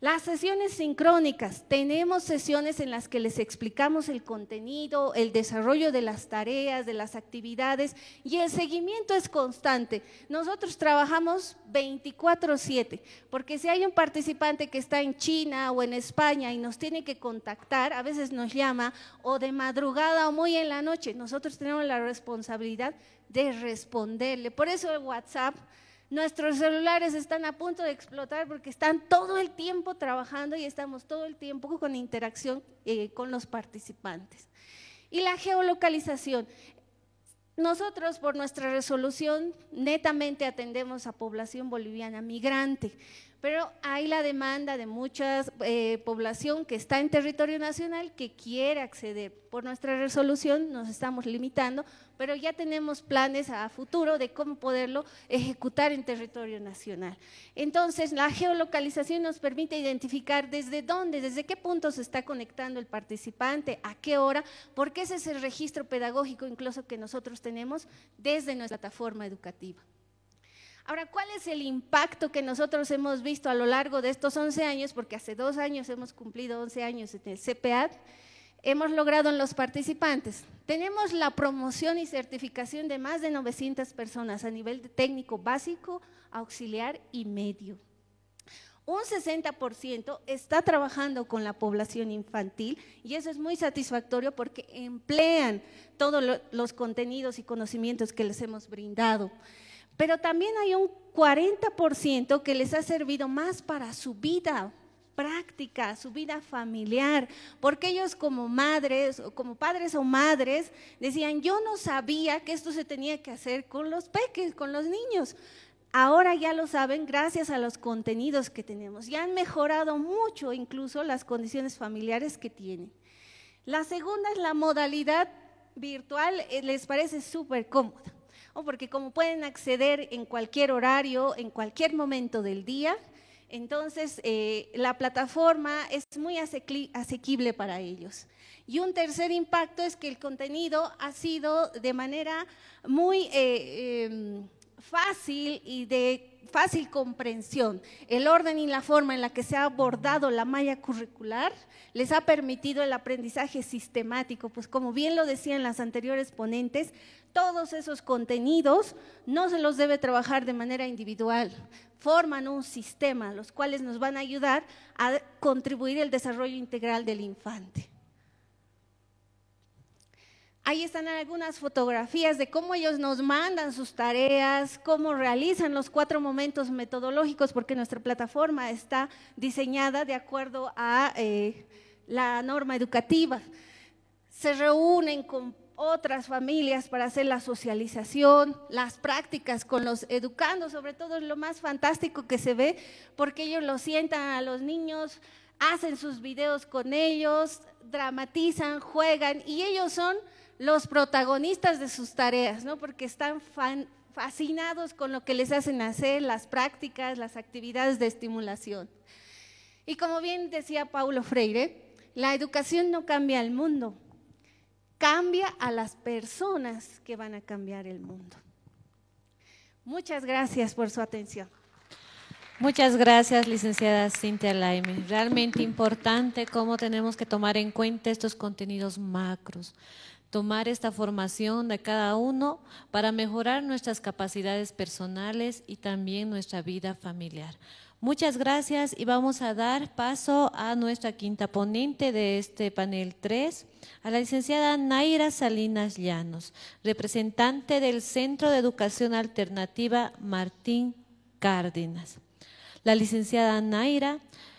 Las sesiones sincrónicas, tenemos sesiones en las que les explicamos el contenido, el desarrollo de las tareas, de las actividades y el seguimiento es constante. Nosotros trabajamos 24/7, porque si hay un participante que está en China o en España y nos tiene que contactar, a veces nos llama o de madrugada o muy en la noche, nosotros tenemos la responsabilidad de responderle. Por eso el WhatsApp Nuestros celulares están a punto de explotar porque están todo el tiempo trabajando y estamos todo el tiempo con interacción eh, con los participantes. Y la geolocalización. Nosotros por nuestra resolución netamente atendemos a población boliviana migrante, pero hay la demanda de mucha eh, población que está en territorio nacional que quiere acceder. Por nuestra resolución nos estamos limitando, pero ya tenemos planes a futuro de cómo poderlo ejecutar en territorio nacional. Entonces, la geolocalización nos permite identificar desde dónde, desde qué punto se está conectando el participante, a qué hora, porque ese es el registro pedagógico incluso que nosotros tenemos desde nuestra plataforma educativa. Ahora, ¿cuál es el impacto que nosotros hemos visto a lo largo de estos 11 años? Porque hace dos años hemos cumplido 11 años en el CPAD. Hemos logrado en los participantes. Tenemos la promoción y certificación de más de 900 personas a nivel técnico básico, auxiliar y medio. Un 60% está trabajando con la población infantil y eso es muy satisfactorio porque emplean todos los contenidos y conocimientos que les hemos brindado. Pero también hay un 40% que les ha servido más para su vida práctica, su vida familiar, porque ellos como madres, o como padres o madres, decían, yo no sabía que esto se tenía que hacer con los peques, con los niños. Ahora ya lo saben gracias a los contenidos que tenemos. Ya han mejorado mucho incluso las condiciones familiares que tienen. La segunda es la modalidad virtual, eh, les parece súper cómoda porque como pueden acceder en cualquier horario, en cualquier momento del día, entonces eh, la plataforma es muy asequible para ellos. Y un tercer impacto es que el contenido ha sido de manera muy eh, em, fácil y de fácil comprensión. El orden y la forma en la que se ha abordado la malla curricular les ha permitido el aprendizaje sistemático, pues como bien lo decían las anteriores ponentes, todos esos contenidos no se los debe trabajar de manera individual, forman un sistema, los cuales nos van a ayudar a contribuir al desarrollo integral del infante. Ahí están algunas fotografías de cómo ellos nos mandan sus tareas, cómo realizan los cuatro momentos metodológicos, porque nuestra plataforma está diseñada de acuerdo a eh, la norma educativa. Se reúnen, con otras familias para hacer la socialización, las prácticas con los educando, sobre todo es lo más fantástico que se ve, porque ellos lo sientan a los niños, hacen sus videos con ellos, dramatizan, juegan y ellos son los protagonistas de sus tareas, ¿no? Porque están fascinados con lo que les hacen hacer, las prácticas, las actividades de estimulación. Y como bien decía Paulo Freire, la educación no cambia el mundo, cambia a las personas que van a cambiar el mundo. Muchas gracias por su atención. Muchas gracias, licenciada Cintia Laime. Realmente importante cómo tenemos que tomar en cuenta estos contenidos macros, tomar esta formación de cada uno para mejorar nuestras capacidades personales y también nuestra vida familiar. Muchas gracias y vamos a dar paso a nuestra quinta ponente de este panel 3, a la licenciada Naira Salinas Llanos, representante del Centro de Educación Alternativa Martín Cárdenas. La licenciada Naira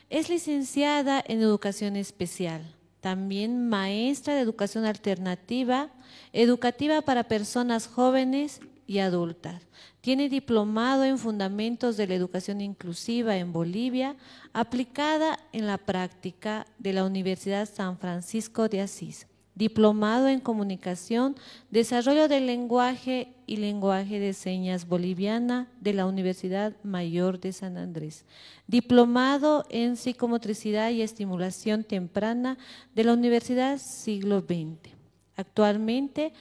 es licenciada en Educación Especial, también maestra de Educación Alternativa, educativa para personas jóvenes y adultas, tiene diplomado en fundamentos de la educación inclusiva en Bolivia, aplicada en la práctica de la Universidad San Francisco de Asís. Diplomado en comunicación, desarrollo del lenguaje y lenguaje de señas boliviana de la Universidad Mayor de San Andrés. Diplomado en psicomotricidad y estimulación temprana de la Universidad Siglo XX. Actualmente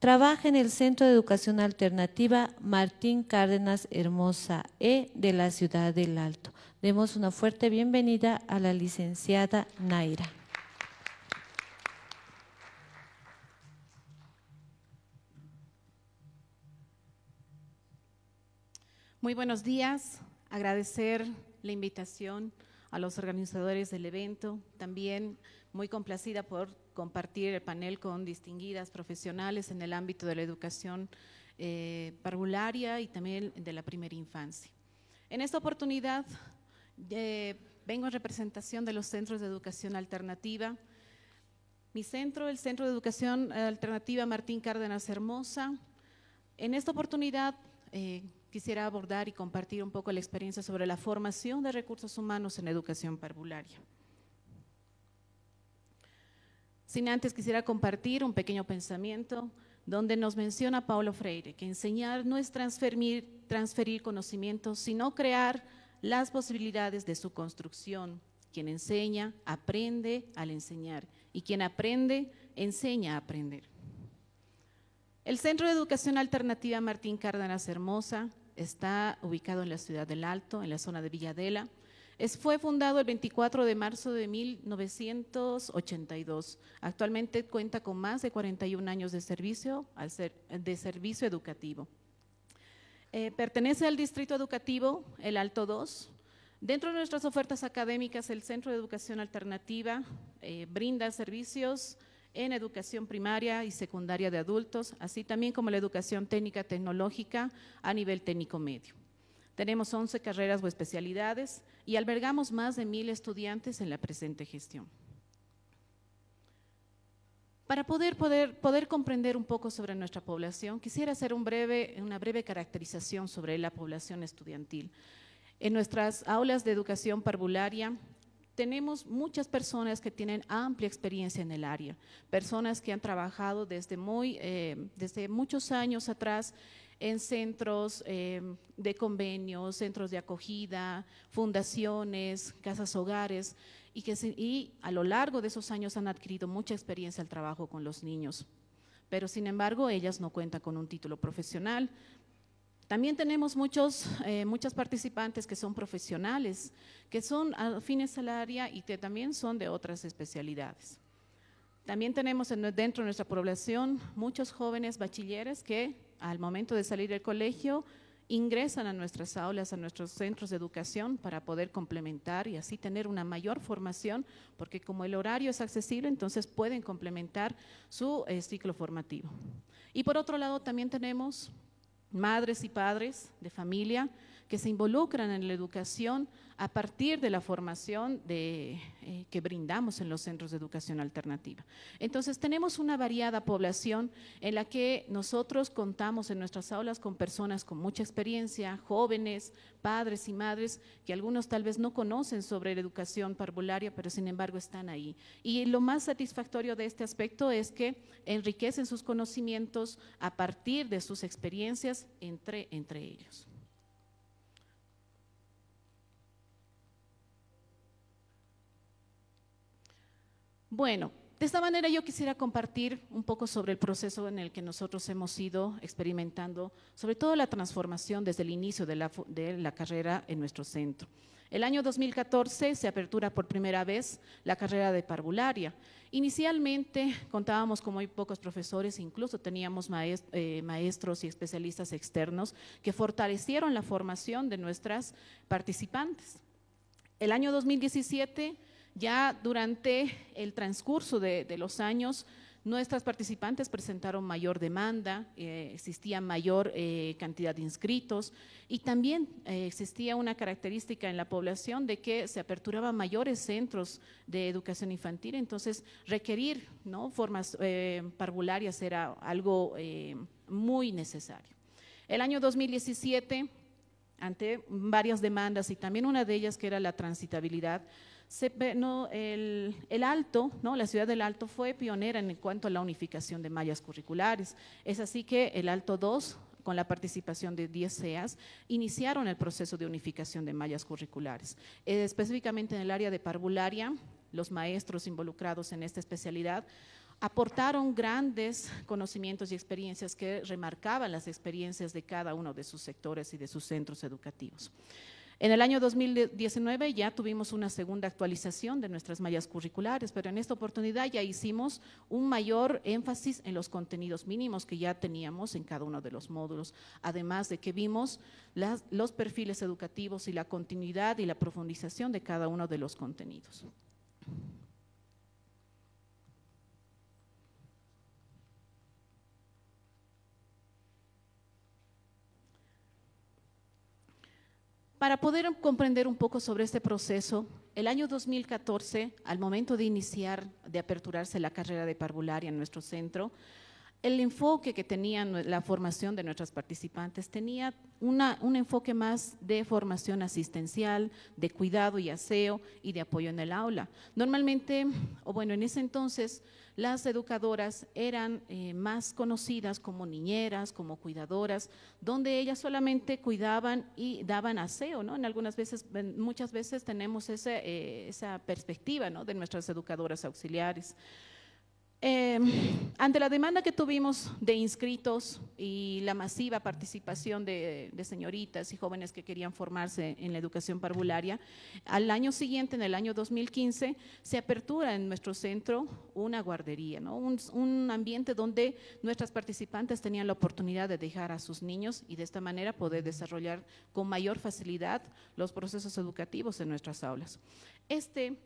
Trabaja en el Centro de Educación Alternativa Martín Cárdenas Hermosa E de la Ciudad del Alto. Demos una fuerte bienvenida a la licenciada Naira. Muy buenos días. Agradecer la invitación a los organizadores del evento. También muy complacida por compartir el panel con distinguidas profesionales en el ámbito de la educación eh, parvularia y también de la primera infancia. En esta oportunidad eh, vengo en representación de los centros de educación alternativa. Mi centro, el Centro de Educación Alternativa Martín Cárdenas Hermosa. En esta oportunidad eh, quisiera abordar y compartir un poco la experiencia sobre la formación de recursos humanos en educación parvularia. Sin antes quisiera compartir un pequeño pensamiento donde nos menciona Paulo Freire que enseñar no es transferir, transferir conocimientos, sino crear las posibilidades de su construcción. Quien enseña, aprende al enseñar y quien aprende, enseña a aprender. El Centro de Educación Alternativa Martín Cárdenas Hermosa está ubicado en la ciudad del Alto, en la zona de Villadela, fue fundado el 24 de marzo de 1982. Actualmente cuenta con más de 41 años de servicio, al de servicio educativo. Eh, pertenece al Distrito Educativo El Alto 2. Dentro de nuestras ofertas académicas, el Centro de Educación Alternativa eh, brinda servicios en educación primaria y secundaria de adultos, así también como la educación técnica tecnológica a nivel técnico medio. Tenemos 11 carreras o especialidades y albergamos más de mil estudiantes en la presente gestión. Para poder, poder, poder comprender un poco sobre nuestra población, quisiera hacer una breve caracterización sobre la población estudiantil. En nuestras aulas de educación parvularia tenemos muchas personas que tienen amplia experiencia en el área, personas que han trabajado desde, muy, eh, desde muchos años atrás en centros em, de convenios, centros de acogida, fundaciones, casas hogares, y que y a lo largo de esos años han adquirido mucha experiencia al trabajo con los niños. Pero sin embargo, ellas no cuentan con un título profesional. También tenemos muchos, eh, muchas participantes que son profesionales, que son afines al área y que también son de otras especialidades. También tenemos dentro de nuestra población muchos jóvenes bachilleres que al momento de salir del colegio ingresan a nuestras aulas, a nuestros centros de educación para poder complementar y así tener una mayor formación, porque como el horario es accesible, entonces pueden complementar su eh, ciclo formativo. Y por otro lado, también tenemos madres y padres de familia que se involucran en la educación a partir de la formación eh, que brindamos en los centros de educación alternativa. Entonces tenemos una variada población en la que nosotros contamos en nuestras aulas con personas con mucha experiencia, jóvenes, padres y madres, que algunos tal vez no conocen sobre la educación parvularia, pero sin embargo están ahí. Y lo más satisfactorio de este aspecto es que enriquecen sus conocimientos a partir de sus experiencias entre ellos. Bueno, de esta manera yo quisiera compartir un poco sobre el proceso en el que nosotros hemos ido experimentando, sobre todo la transformación desde el inicio de la, carrera en nuestro centro. El año 2014 se apertura por primera vez la carrera de parvularia. Inicialmente contábamos con muy pocos profesores, incluso teníamos eh, maestros y especialistas externos que fortalecieron la formación de nuestras participantes. El año 2017 ya durante el transcurso de, los años, nuestras participantes presentaron mayor demanda, eh, existía mayor eh, cantidad de inscritos y también eh, existía una característica en la población de que se aperturaban mayores centros de educación infantil, entonces requerir formas parvularias era algo muy necesario. El año 2017, ante varias demandas y también una de ellas que era la transitabilidad, no, el, Alto, ¿no? la ciudad del Alto fue pionera en cuanto a la unificación de mallas curriculares. Es así que el Alto 2, con la participación de 10 CEAS, iniciaron el proceso de unificación de mallas curriculares. Eh, específicamente en el área de parvularia, los maestros involucrados en esta especialidad aportaron grandes conocimientos y experiencias que remarcaban las experiencias de cada uno de sus sectores y de sus centros educativos. En el año 2019 ya tuvimos una segunda actualización de nuestras mallas curriculares, pero en esta oportunidad ya hicimos un mayor énfasis en los contenidos mínimos que ya teníamos en cada uno de los módulos, además de que vimos los perfiles educativos y la continuidad y la profundización de cada uno de los contenidos. Para poder comprender un poco sobre este proceso, el año 2014, al momento de iniciar, de aperturarse la carrera de parvularia en nuestro centro, el enfoque que tenía la formación de nuestras participantes tenía un enfoque más de formación asistencial, de cuidado y aseo y de apoyo en el aula. Normalmente, o bueno, en ese entonces, las educadoras eran eh, más conocidas como niñeras, como cuidadoras, donde ellas solamente cuidaban y daban aseo, ¿no? En algunas veces, muchas veces tenemos eh, esa perspectiva, ¿no? De nuestras educadoras auxiliares. Em, ante la demanda que tuvimos de inscritos y la masiva participación de, señoritas y jóvenes que querían formarse en la educación parvularia, al año siguiente, en el año 2015, se apertura en nuestro centro una guardería, un, un ambiente donde nuestras participantes tenían la oportunidad de dejar a sus niños y de esta manera poder desarrollar con mayor facilidad los procesos educativos en nuestras aulas. Este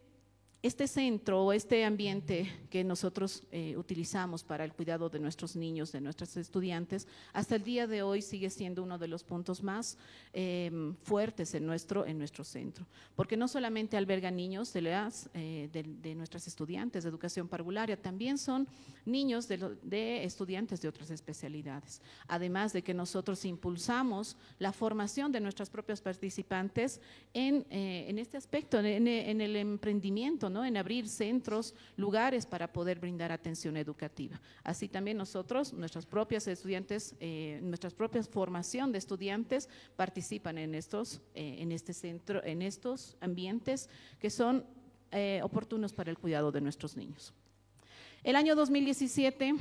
este centro o este ambiente que nosotros eh, utilizamos para el cuidado de nuestros niños, de nuestros estudiantes, hasta el día de hoy sigue siendo uno de los puntos más em, fuertes en nuestro, en nuestro centro, porque no solamente alberga niños de, eh, de, nuestras estudiantes de educación parvularia, también son niños de, estudiantes de otras especialidades, además de que nosotros impulsamos la formación de nuestros propios participantes eh, en, este aspecto, en, en el emprendimiento en abrir centros, lugares para poder brindar atención educativa. Así también nosotros, nuestras propias estudiantes, nuestra eh, nuestras propias formación de estudiantes participan en estos, eh, en este centro, en estos ambientes que son eh, oportunos para el cuidado de nuestros niños. El año 2017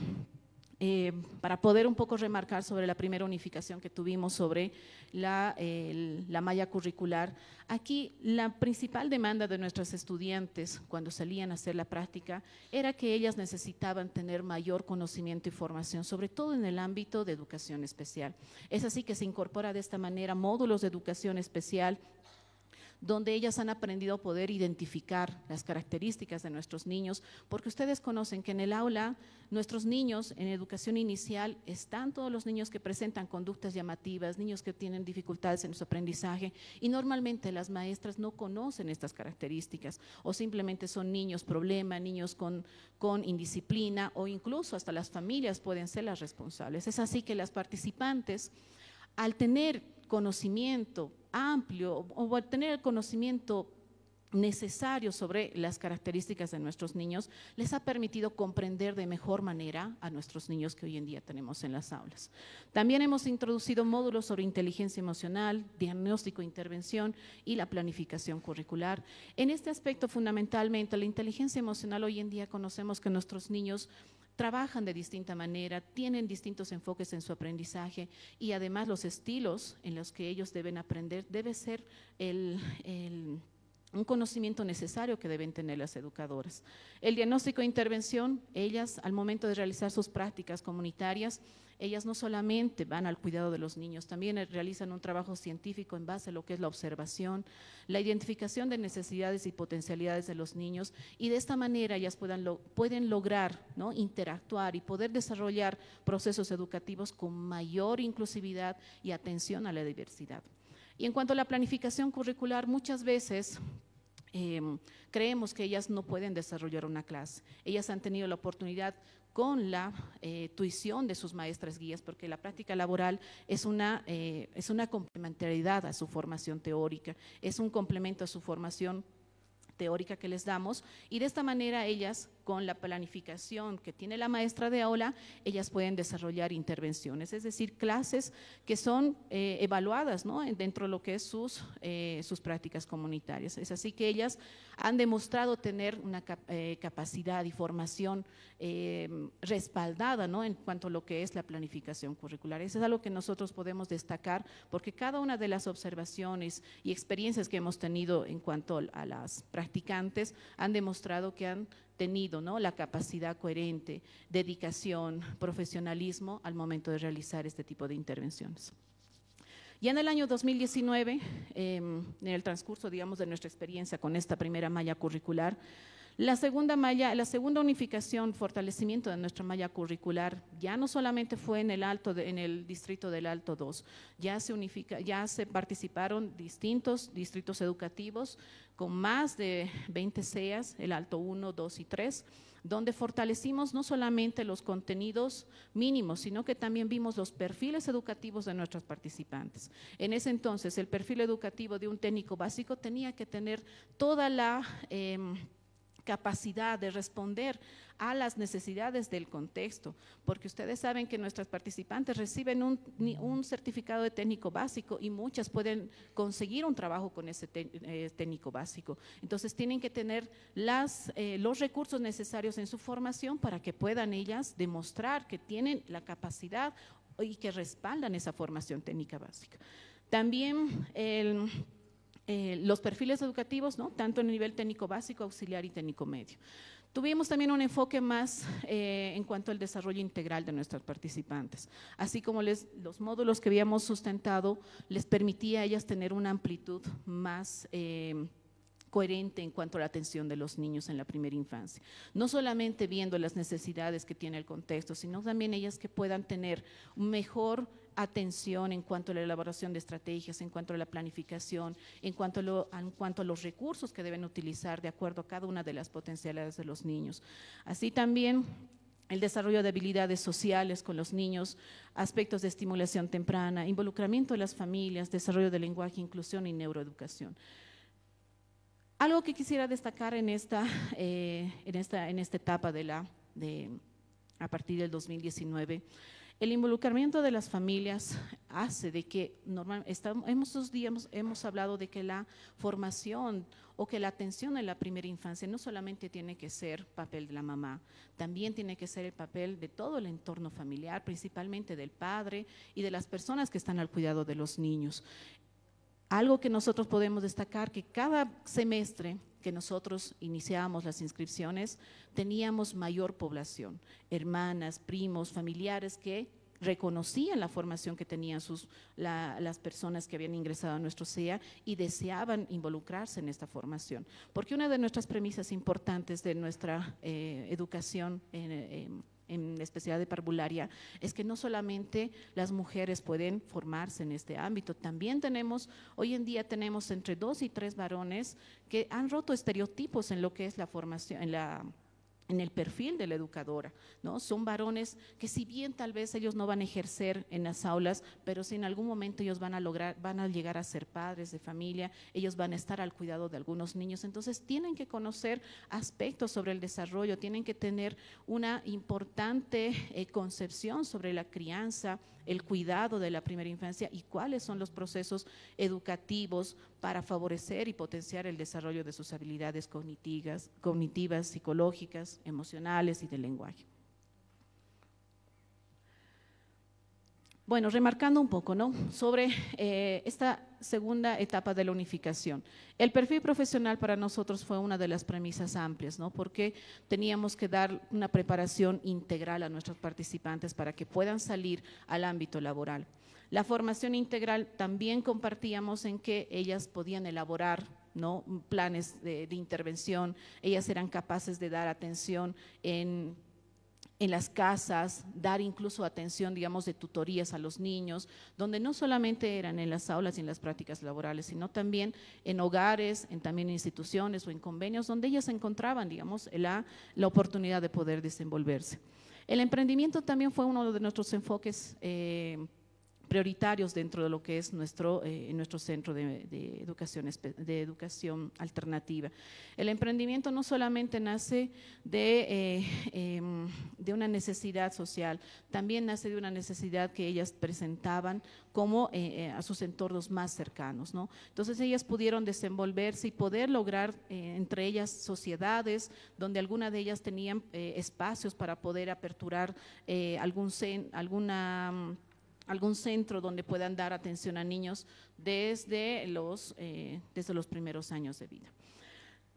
eh, para poder un poco remarcar sobre la primera unificación que tuvimos sobre la, eh, la, malla curricular. Aquí la principal demanda de nuestros estudiantes cuando salían a hacer la práctica era que ellas necesitaban tener mayor conocimiento y formación, sobre todo en el ámbito de educación especial. Es así que se incorpora de esta manera módulos de educación especial donde ellas han aprendido a poder identificar las características de nuestros niños, porque ustedes conocen que en el aula nuestros niños en educación inicial están todos los niños que presentan conductas llamativas, niños que tienen dificultades en su aprendizaje y normalmente las maestras no conocen estas características o simplemente son niños problema, niños con, con indisciplina o incluso hasta las familias pueden ser las responsables. Es así que las participantes, al tener conocimiento amplio o tener el conocimiento necesario sobre las características de nuestros niños, les ha permitido comprender de mejor manera a nuestros niños que hoy en día tenemos en las aulas. También hemos introducido módulos sobre inteligencia emocional, diagnóstico, e intervención y la planificación curricular. En este aspecto, fundamentalmente, la inteligencia emocional hoy en día conocemos que nuestros niños trabajan de distinta manera, tienen distintos enfoques en su aprendizaje y además los estilos en los que ellos deben aprender debe ser el, el un conocimiento necesario que deben tener las educadoras. El diagnóstico e intervención, ellas al momento de realizar sus prácticas comunitarias, ellas no solamente van al cuidado de los niños, también eh, realizan un trabajo científico en base a lo que es la observación, la identificación de necesidades y potencialidades de los niños y de esta manera ellas pueden lograr interactuar y poder desarrollar procesos educativos con mayor inclusividad y atención a la diversidad. Y en cuanto a la planificación curricular, muchas veces em, creemos que ellas no pueden desarrollar una clase. Ellas han tenido la oportunidad con la eh, tuición de sus maestras guías, porque la práctica laboral es una, eh, es una complementariedad a su formación teórica, es un complemento a su formación teórica que les damos, y de esta manera ellas con la planificación que tiene la maestra de aula, ellas pueden desarrollar intervenciones, es decir, clases que son eh, evaluadas dentro de lo que es sus, eh, sus prácticas comunitarias. Es así que ellas han demostrado tener una eh, capacidad y formación respaldada ¿no? en cuanto a lo que es la planificación curricular. Eso es algo que nosotros podemos destacar porque cada una de las observaciones y experiencias que hemos tenido en cuanto a las practicantes han demostrado que han la capacidad coherente, dedicación, profesionalismo al momento de realizar este tipo de intervenciones. Ya en el año 2019, em, en el transcurso, digamos, de nuestra experiencia con esta primera malla curricular, la segunda malla, la segunda unificación, fortalecimiento de nuestra malla curricular, ya no solamente fue en el alto, en el distrito del Alto 2, ya se unifica, ya se participaron distintos distritos educativos con más de 20 CEAS, el Alto 1, 2 y 3 donde fortalecimos no solamente los contenidos mínimos, sino que también vimos los perfiles educativos de nuestros participantes. En ese entonces, el perfil educativo de un técnico básico tenía que tener toda la... Em, capacidad de responder a las necesidades del contexto, porque ustedes saben que nuestras participantes reciben un, certificado de técnico básico y muchas pueden conseguir un trabajo con ese eh, técnico básico. Entonces tienen que tener eh, los recursos necesarios en su formación para que puedan ellas demostrar que tienen la capacidad y que respaldan esa formación técnica básica. También el eh, los perfiles educativos, tanto en el nivel técnico básico, auxiliar y técnico medio. Tuvimos también un enfoque más eh, en cuanto al desarrollo integral de nuestros participantes, así como los módulos que habíamos sustentado les permitía a ellas tener una amplitud más eh, coherente en cuanto a la atención de los niños en la primera infancia. No solamente viendo las necesidades que tiene el contexto, sino también ellas que puedan tener mejor atención en cuanto a la elaboración de estrategias, en cuanto a la planificación, en cuanto a, los recursos que deben utilizar de acuerdo a cada una de las potencialidades de los niños. Así también el desarrollo de habilidades sociales con los niños, aspectos de estimulación temprana, involucramiento de las familias, desarrollo de lenguaje, inclusión y neuroeducación. Algo que quisiera destacar en esta, (laughs) eh, etapa de la, a partir del 2019 el involucramiento de las familias hace de que normal, estamos, días hemos hablado de que la formación o que la atención en la primera infancia no solamente tiene que ser papel de la mamá, también tiene que ser el papel de todo el entorno familiar, principalmente del padre y de las personas que están al cuidado de los niños. Algo que nosotros podemos destacar, que cada semestre que nosotros iniciábamos las inscripciones, teníamos mayor población, hermanas, primos, familiares que reconocían la formación que tenían sus, las personas que habían ingresado a nuestro CEA y deseaban involucrarse en esta formación. Porque una de nuestras premisas importantes de nuestra eh, educación en especialidad de parvularia, es que no solamente las mujeres pueden formarse en este ámbito, también tenemos, hoy en día tenemos entre dos y tres varones que han roto estereotipos en lo que es la formación, en la en el perfil de la educadora, ¿no? Son varones que si bien tal vez ellos no van a ejercer en las aulas, pero si en algún momento ellos van a lograr, van a llegar a ser padres de familia, ellos van a estar al cuidado de algunos niños, entonces tienen que conocer aspectos sobre el desarrollo, tienen que tener una importante eh, concepción sobre la crianza, el cuidado de la primera infancia y cuáles son los procesos educativos para favorecer y potenciar el desarrollo de sus habilidades cognitivas, cognitivas psicológicas, emocionales y del lenguaje. Bueno, remarcando un poco sobre eh, esta segunda etapa de la unificación. El perfil profesional para nosotros fue una de las premisas amplias, ¿no? porque teníamos que dar una preparación integral a nuestros participantes para que puedan salir al ámbito laboral. La formación integral también compartíamos en que ellas podían elaborar ¿no? planes de, intervención, ellas eran capaces de dar atención en las casas, dar incluso atención, digamos, de tutorías a los niños, donde no solamente eran en las aulas y en las prácticas laborales, sino también en hogares, en también instituciones o en convenios, donde ellas encontraban, digamos, la, la oportunidad de poder desenvolverse. El emprendimiento también fue uno de nuestros enfoques eh, prioritarios dentro de lo que es nuestro, eh, nuestro centro de, educación, de educación alternativa. El emprendimiento no solamente nace de, eh, em, de una necesidad social, también nace de una necesidad que ellas presentaban como eh, a sus entornos más cercanos. Entonces ellas pudieron desenvolverse y poder lograr entre ellas sociedades donde alguna de ellas tenían espacios para poder aperturar algún, alguna algún centro donde puedan dar atención a niños desde los, eh, desde los primeros años de vida.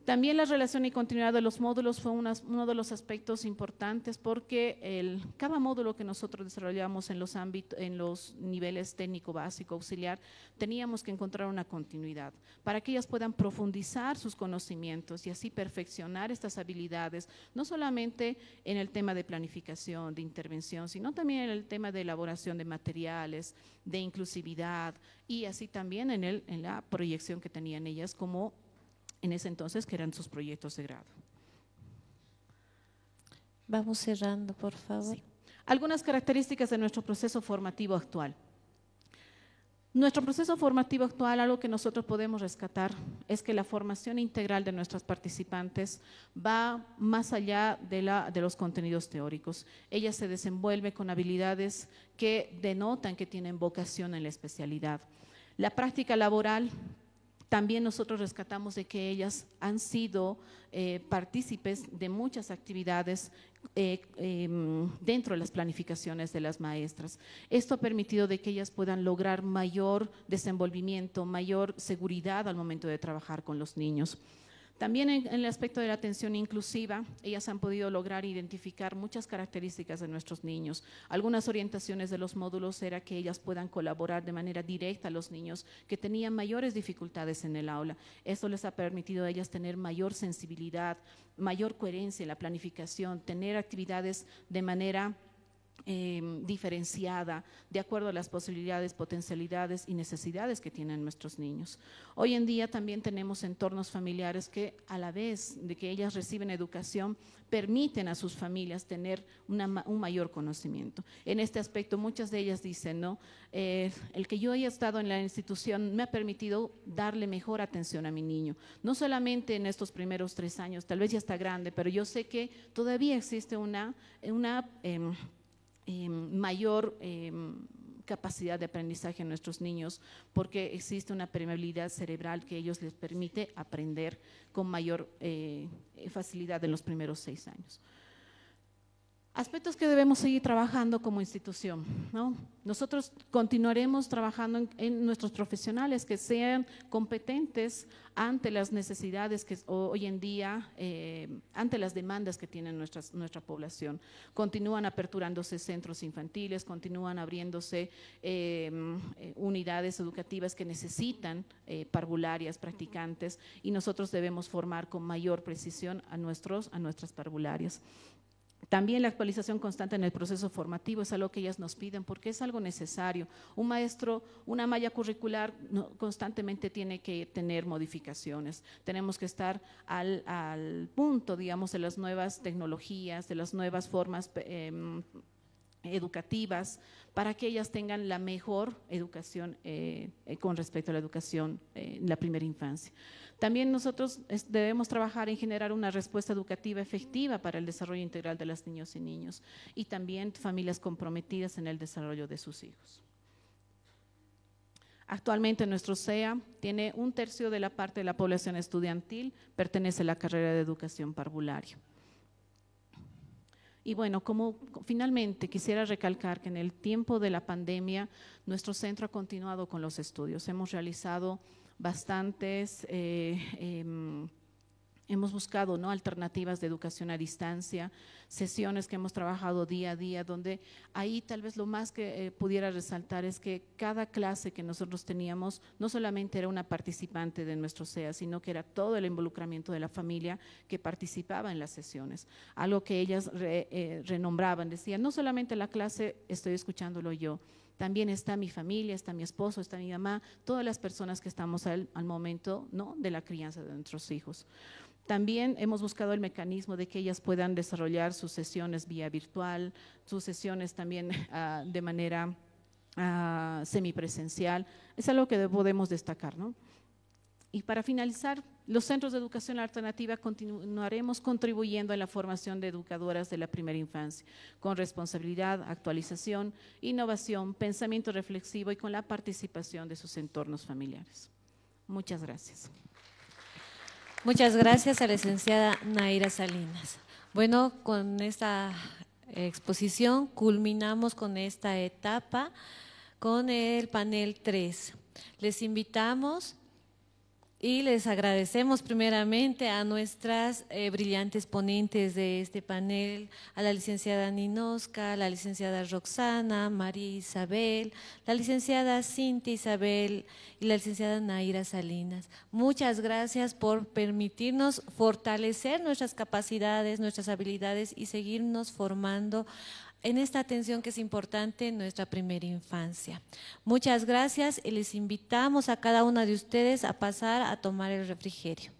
También la relación y continuidad de los módulos fue uno de los aspectos importantes porque cada módulo que nosotros desarrollamos en los, en los niveles técnico básico, auxiliar, teníamos que encontrar una continuidad para que ellas puedan profundizar sus conocimientos y así perfeccionar estas habilidades, no solamente en el tema de planificación, de intervención, sino también en el tema de elaboración de materiales, de inclusividad y así también en, en la proyección que tenían ellas como en ese entonces, que eran sus proyectos de grado. Vamos cerrando, por favor. Algunas características de nuestro proceso formativo actual. Nuestro proceso formativo actual, algo que nosotros podemos rescatar, es que la formación integral de nuestras participantes va más allá de, la, de los contenidos teóricos. Ella se desenvuelve con habilidades que denotan que tienen vocación en la especialidad. La práctica laboral también nosotros rescatamos de que ellas han sido eh, partícipes de muchas actividades eh, em, dentro de las planificaciones de las maestras. Esto ha permitido de que ellas puedan lograr mayor desenvolvimiento, mayor seguridad al momento de trabajar con los niños. También en, el aspecto de la atención inclusiva, ellas han podido lograr identificar muchas características de nuestros niños. Algunas orientaciones de los módulos era que ellas puedan colaborar de manera directa a los niños que tenían mayores dificultades en el aula. Eso les ha permitido a ellas tener mayor sensibilidad, mayor coherencia en la planificación, tener actividades de manera Em, diferenciada de acuerdo a las posibilidades, potencialidades y necesidades que tienen nuestros niños. Hoy en día también tenemos entornos familiares que a la vez de que ellas reciben educación, permiten a sus familias tener un mayor conocimiento. En este aspecto muchas de ellas dicen, ¿no? Eh, el que yo haya estado en la institución me ha permitido darle mejor atención a mi niño, no solamente en estos primeros tres años, tal vez ya está grande, pero yo sé que todavía existe una... Em, Em, mayor em, capacidad de aprendizaje en nuestros niños porque existe una permeabilidad cerebral que ellos les permite aprender con mayor eh, facilidad en los primeros seis años. Aspectos que debemos seguir trabajando como institución. Nosotros continuaremos trabajando en, nuestros profesionales que sean competentes ante las necesidades que hoy en día, eh, ante las demandas que tiene nuestra población. Continúan aperturándose centros infantiles, continúan abriéndose em, eh, unidades educativas que necesitan eh, parvularias, practicantes, y nosotros debemos formar con mayor precisión a, nuestros, a nuestras parvularias. También la actualización constante en el proceso formativo es algo que ellas nos piden porque es algo necesario. Un maestro, una malla curricular constantemente tiene que tener modificaciones. Tenemos que estar al, punto, digamos, de las nuevas tecnologías, de las nuevas formas em, educativas para que ellas tengan la mejor educación eh, eh, con respecto a la educación eh, en la primera infancia. También nosotros debemos trabajar en generar una respuesta educativa efectiva para el desarrollo integral de las niñas y niños y también familias comprometidas en el desarrollo de sus hijos. Actualmente nuestro CEA tiene un tercio de la parte de la población estudiantil pertenece a la carrera de educación parvularia. Y bueno, como finalmente quisiera recalcar que en el tiempo de la pandemia nuestro centro ha continuado con los estudios. Hemos realizado bastantes eh, em, Hemos buscado ¿no? alternativas de educación a distancia, sesiones que hemos trabajado día a día, donde ahí tal vez lo más que eh, pudiera resaltar es que cada clase que nosotros teníamos no solamente era una participante de nuestro SEA, sino que era todo el involucramiento de la familia que participaba en las sesiones. Algo que ellas eh, renombraban, decían, no solamente la clase estoy escuchándolo yo, también está mi familia, está mi esposo, está mi mamá, todas las personas que estamos al, momento ¿no? de la crianza de nuestros hijos. También hemos buscado el mecanismo de que ellas puedan desarrollar sus sesiones vía virtual, sus sesiones también (laughs) ah, de manera ah, semipresencial. Es algo que podemos destacar. Y para finalizar, los centros de educación alternativa continuaremos contribuyendo a la formación de educadoras de la primera infancia, con responsabilidad, actualización, innovación, pensamiento reflexivo y con la participación de sus entornos familiares. Muchas gracias. Muchas gracias a la licenciada Naira Salinas. Bueno, con esta exposición culminamos con esta etapa con el panel 3. Les invitamos y les agradecemos primeramente a nuestras eh, brillantes ponentes de este panel, a la licenciada Ninoska, la licenciada Roxana, María Isabel, la licenciada Cinti Isabel y la licenciada Naira Salinas. Muchas gracias por permitirnos fortalecer nuestras capacidades, nuestras habilidades y seguirnos formando en esta atención que es importante en nuestra primera infancia. Muchas gracias y les invitamos a cada una de ustedes a pasar a tomar el refrigerio.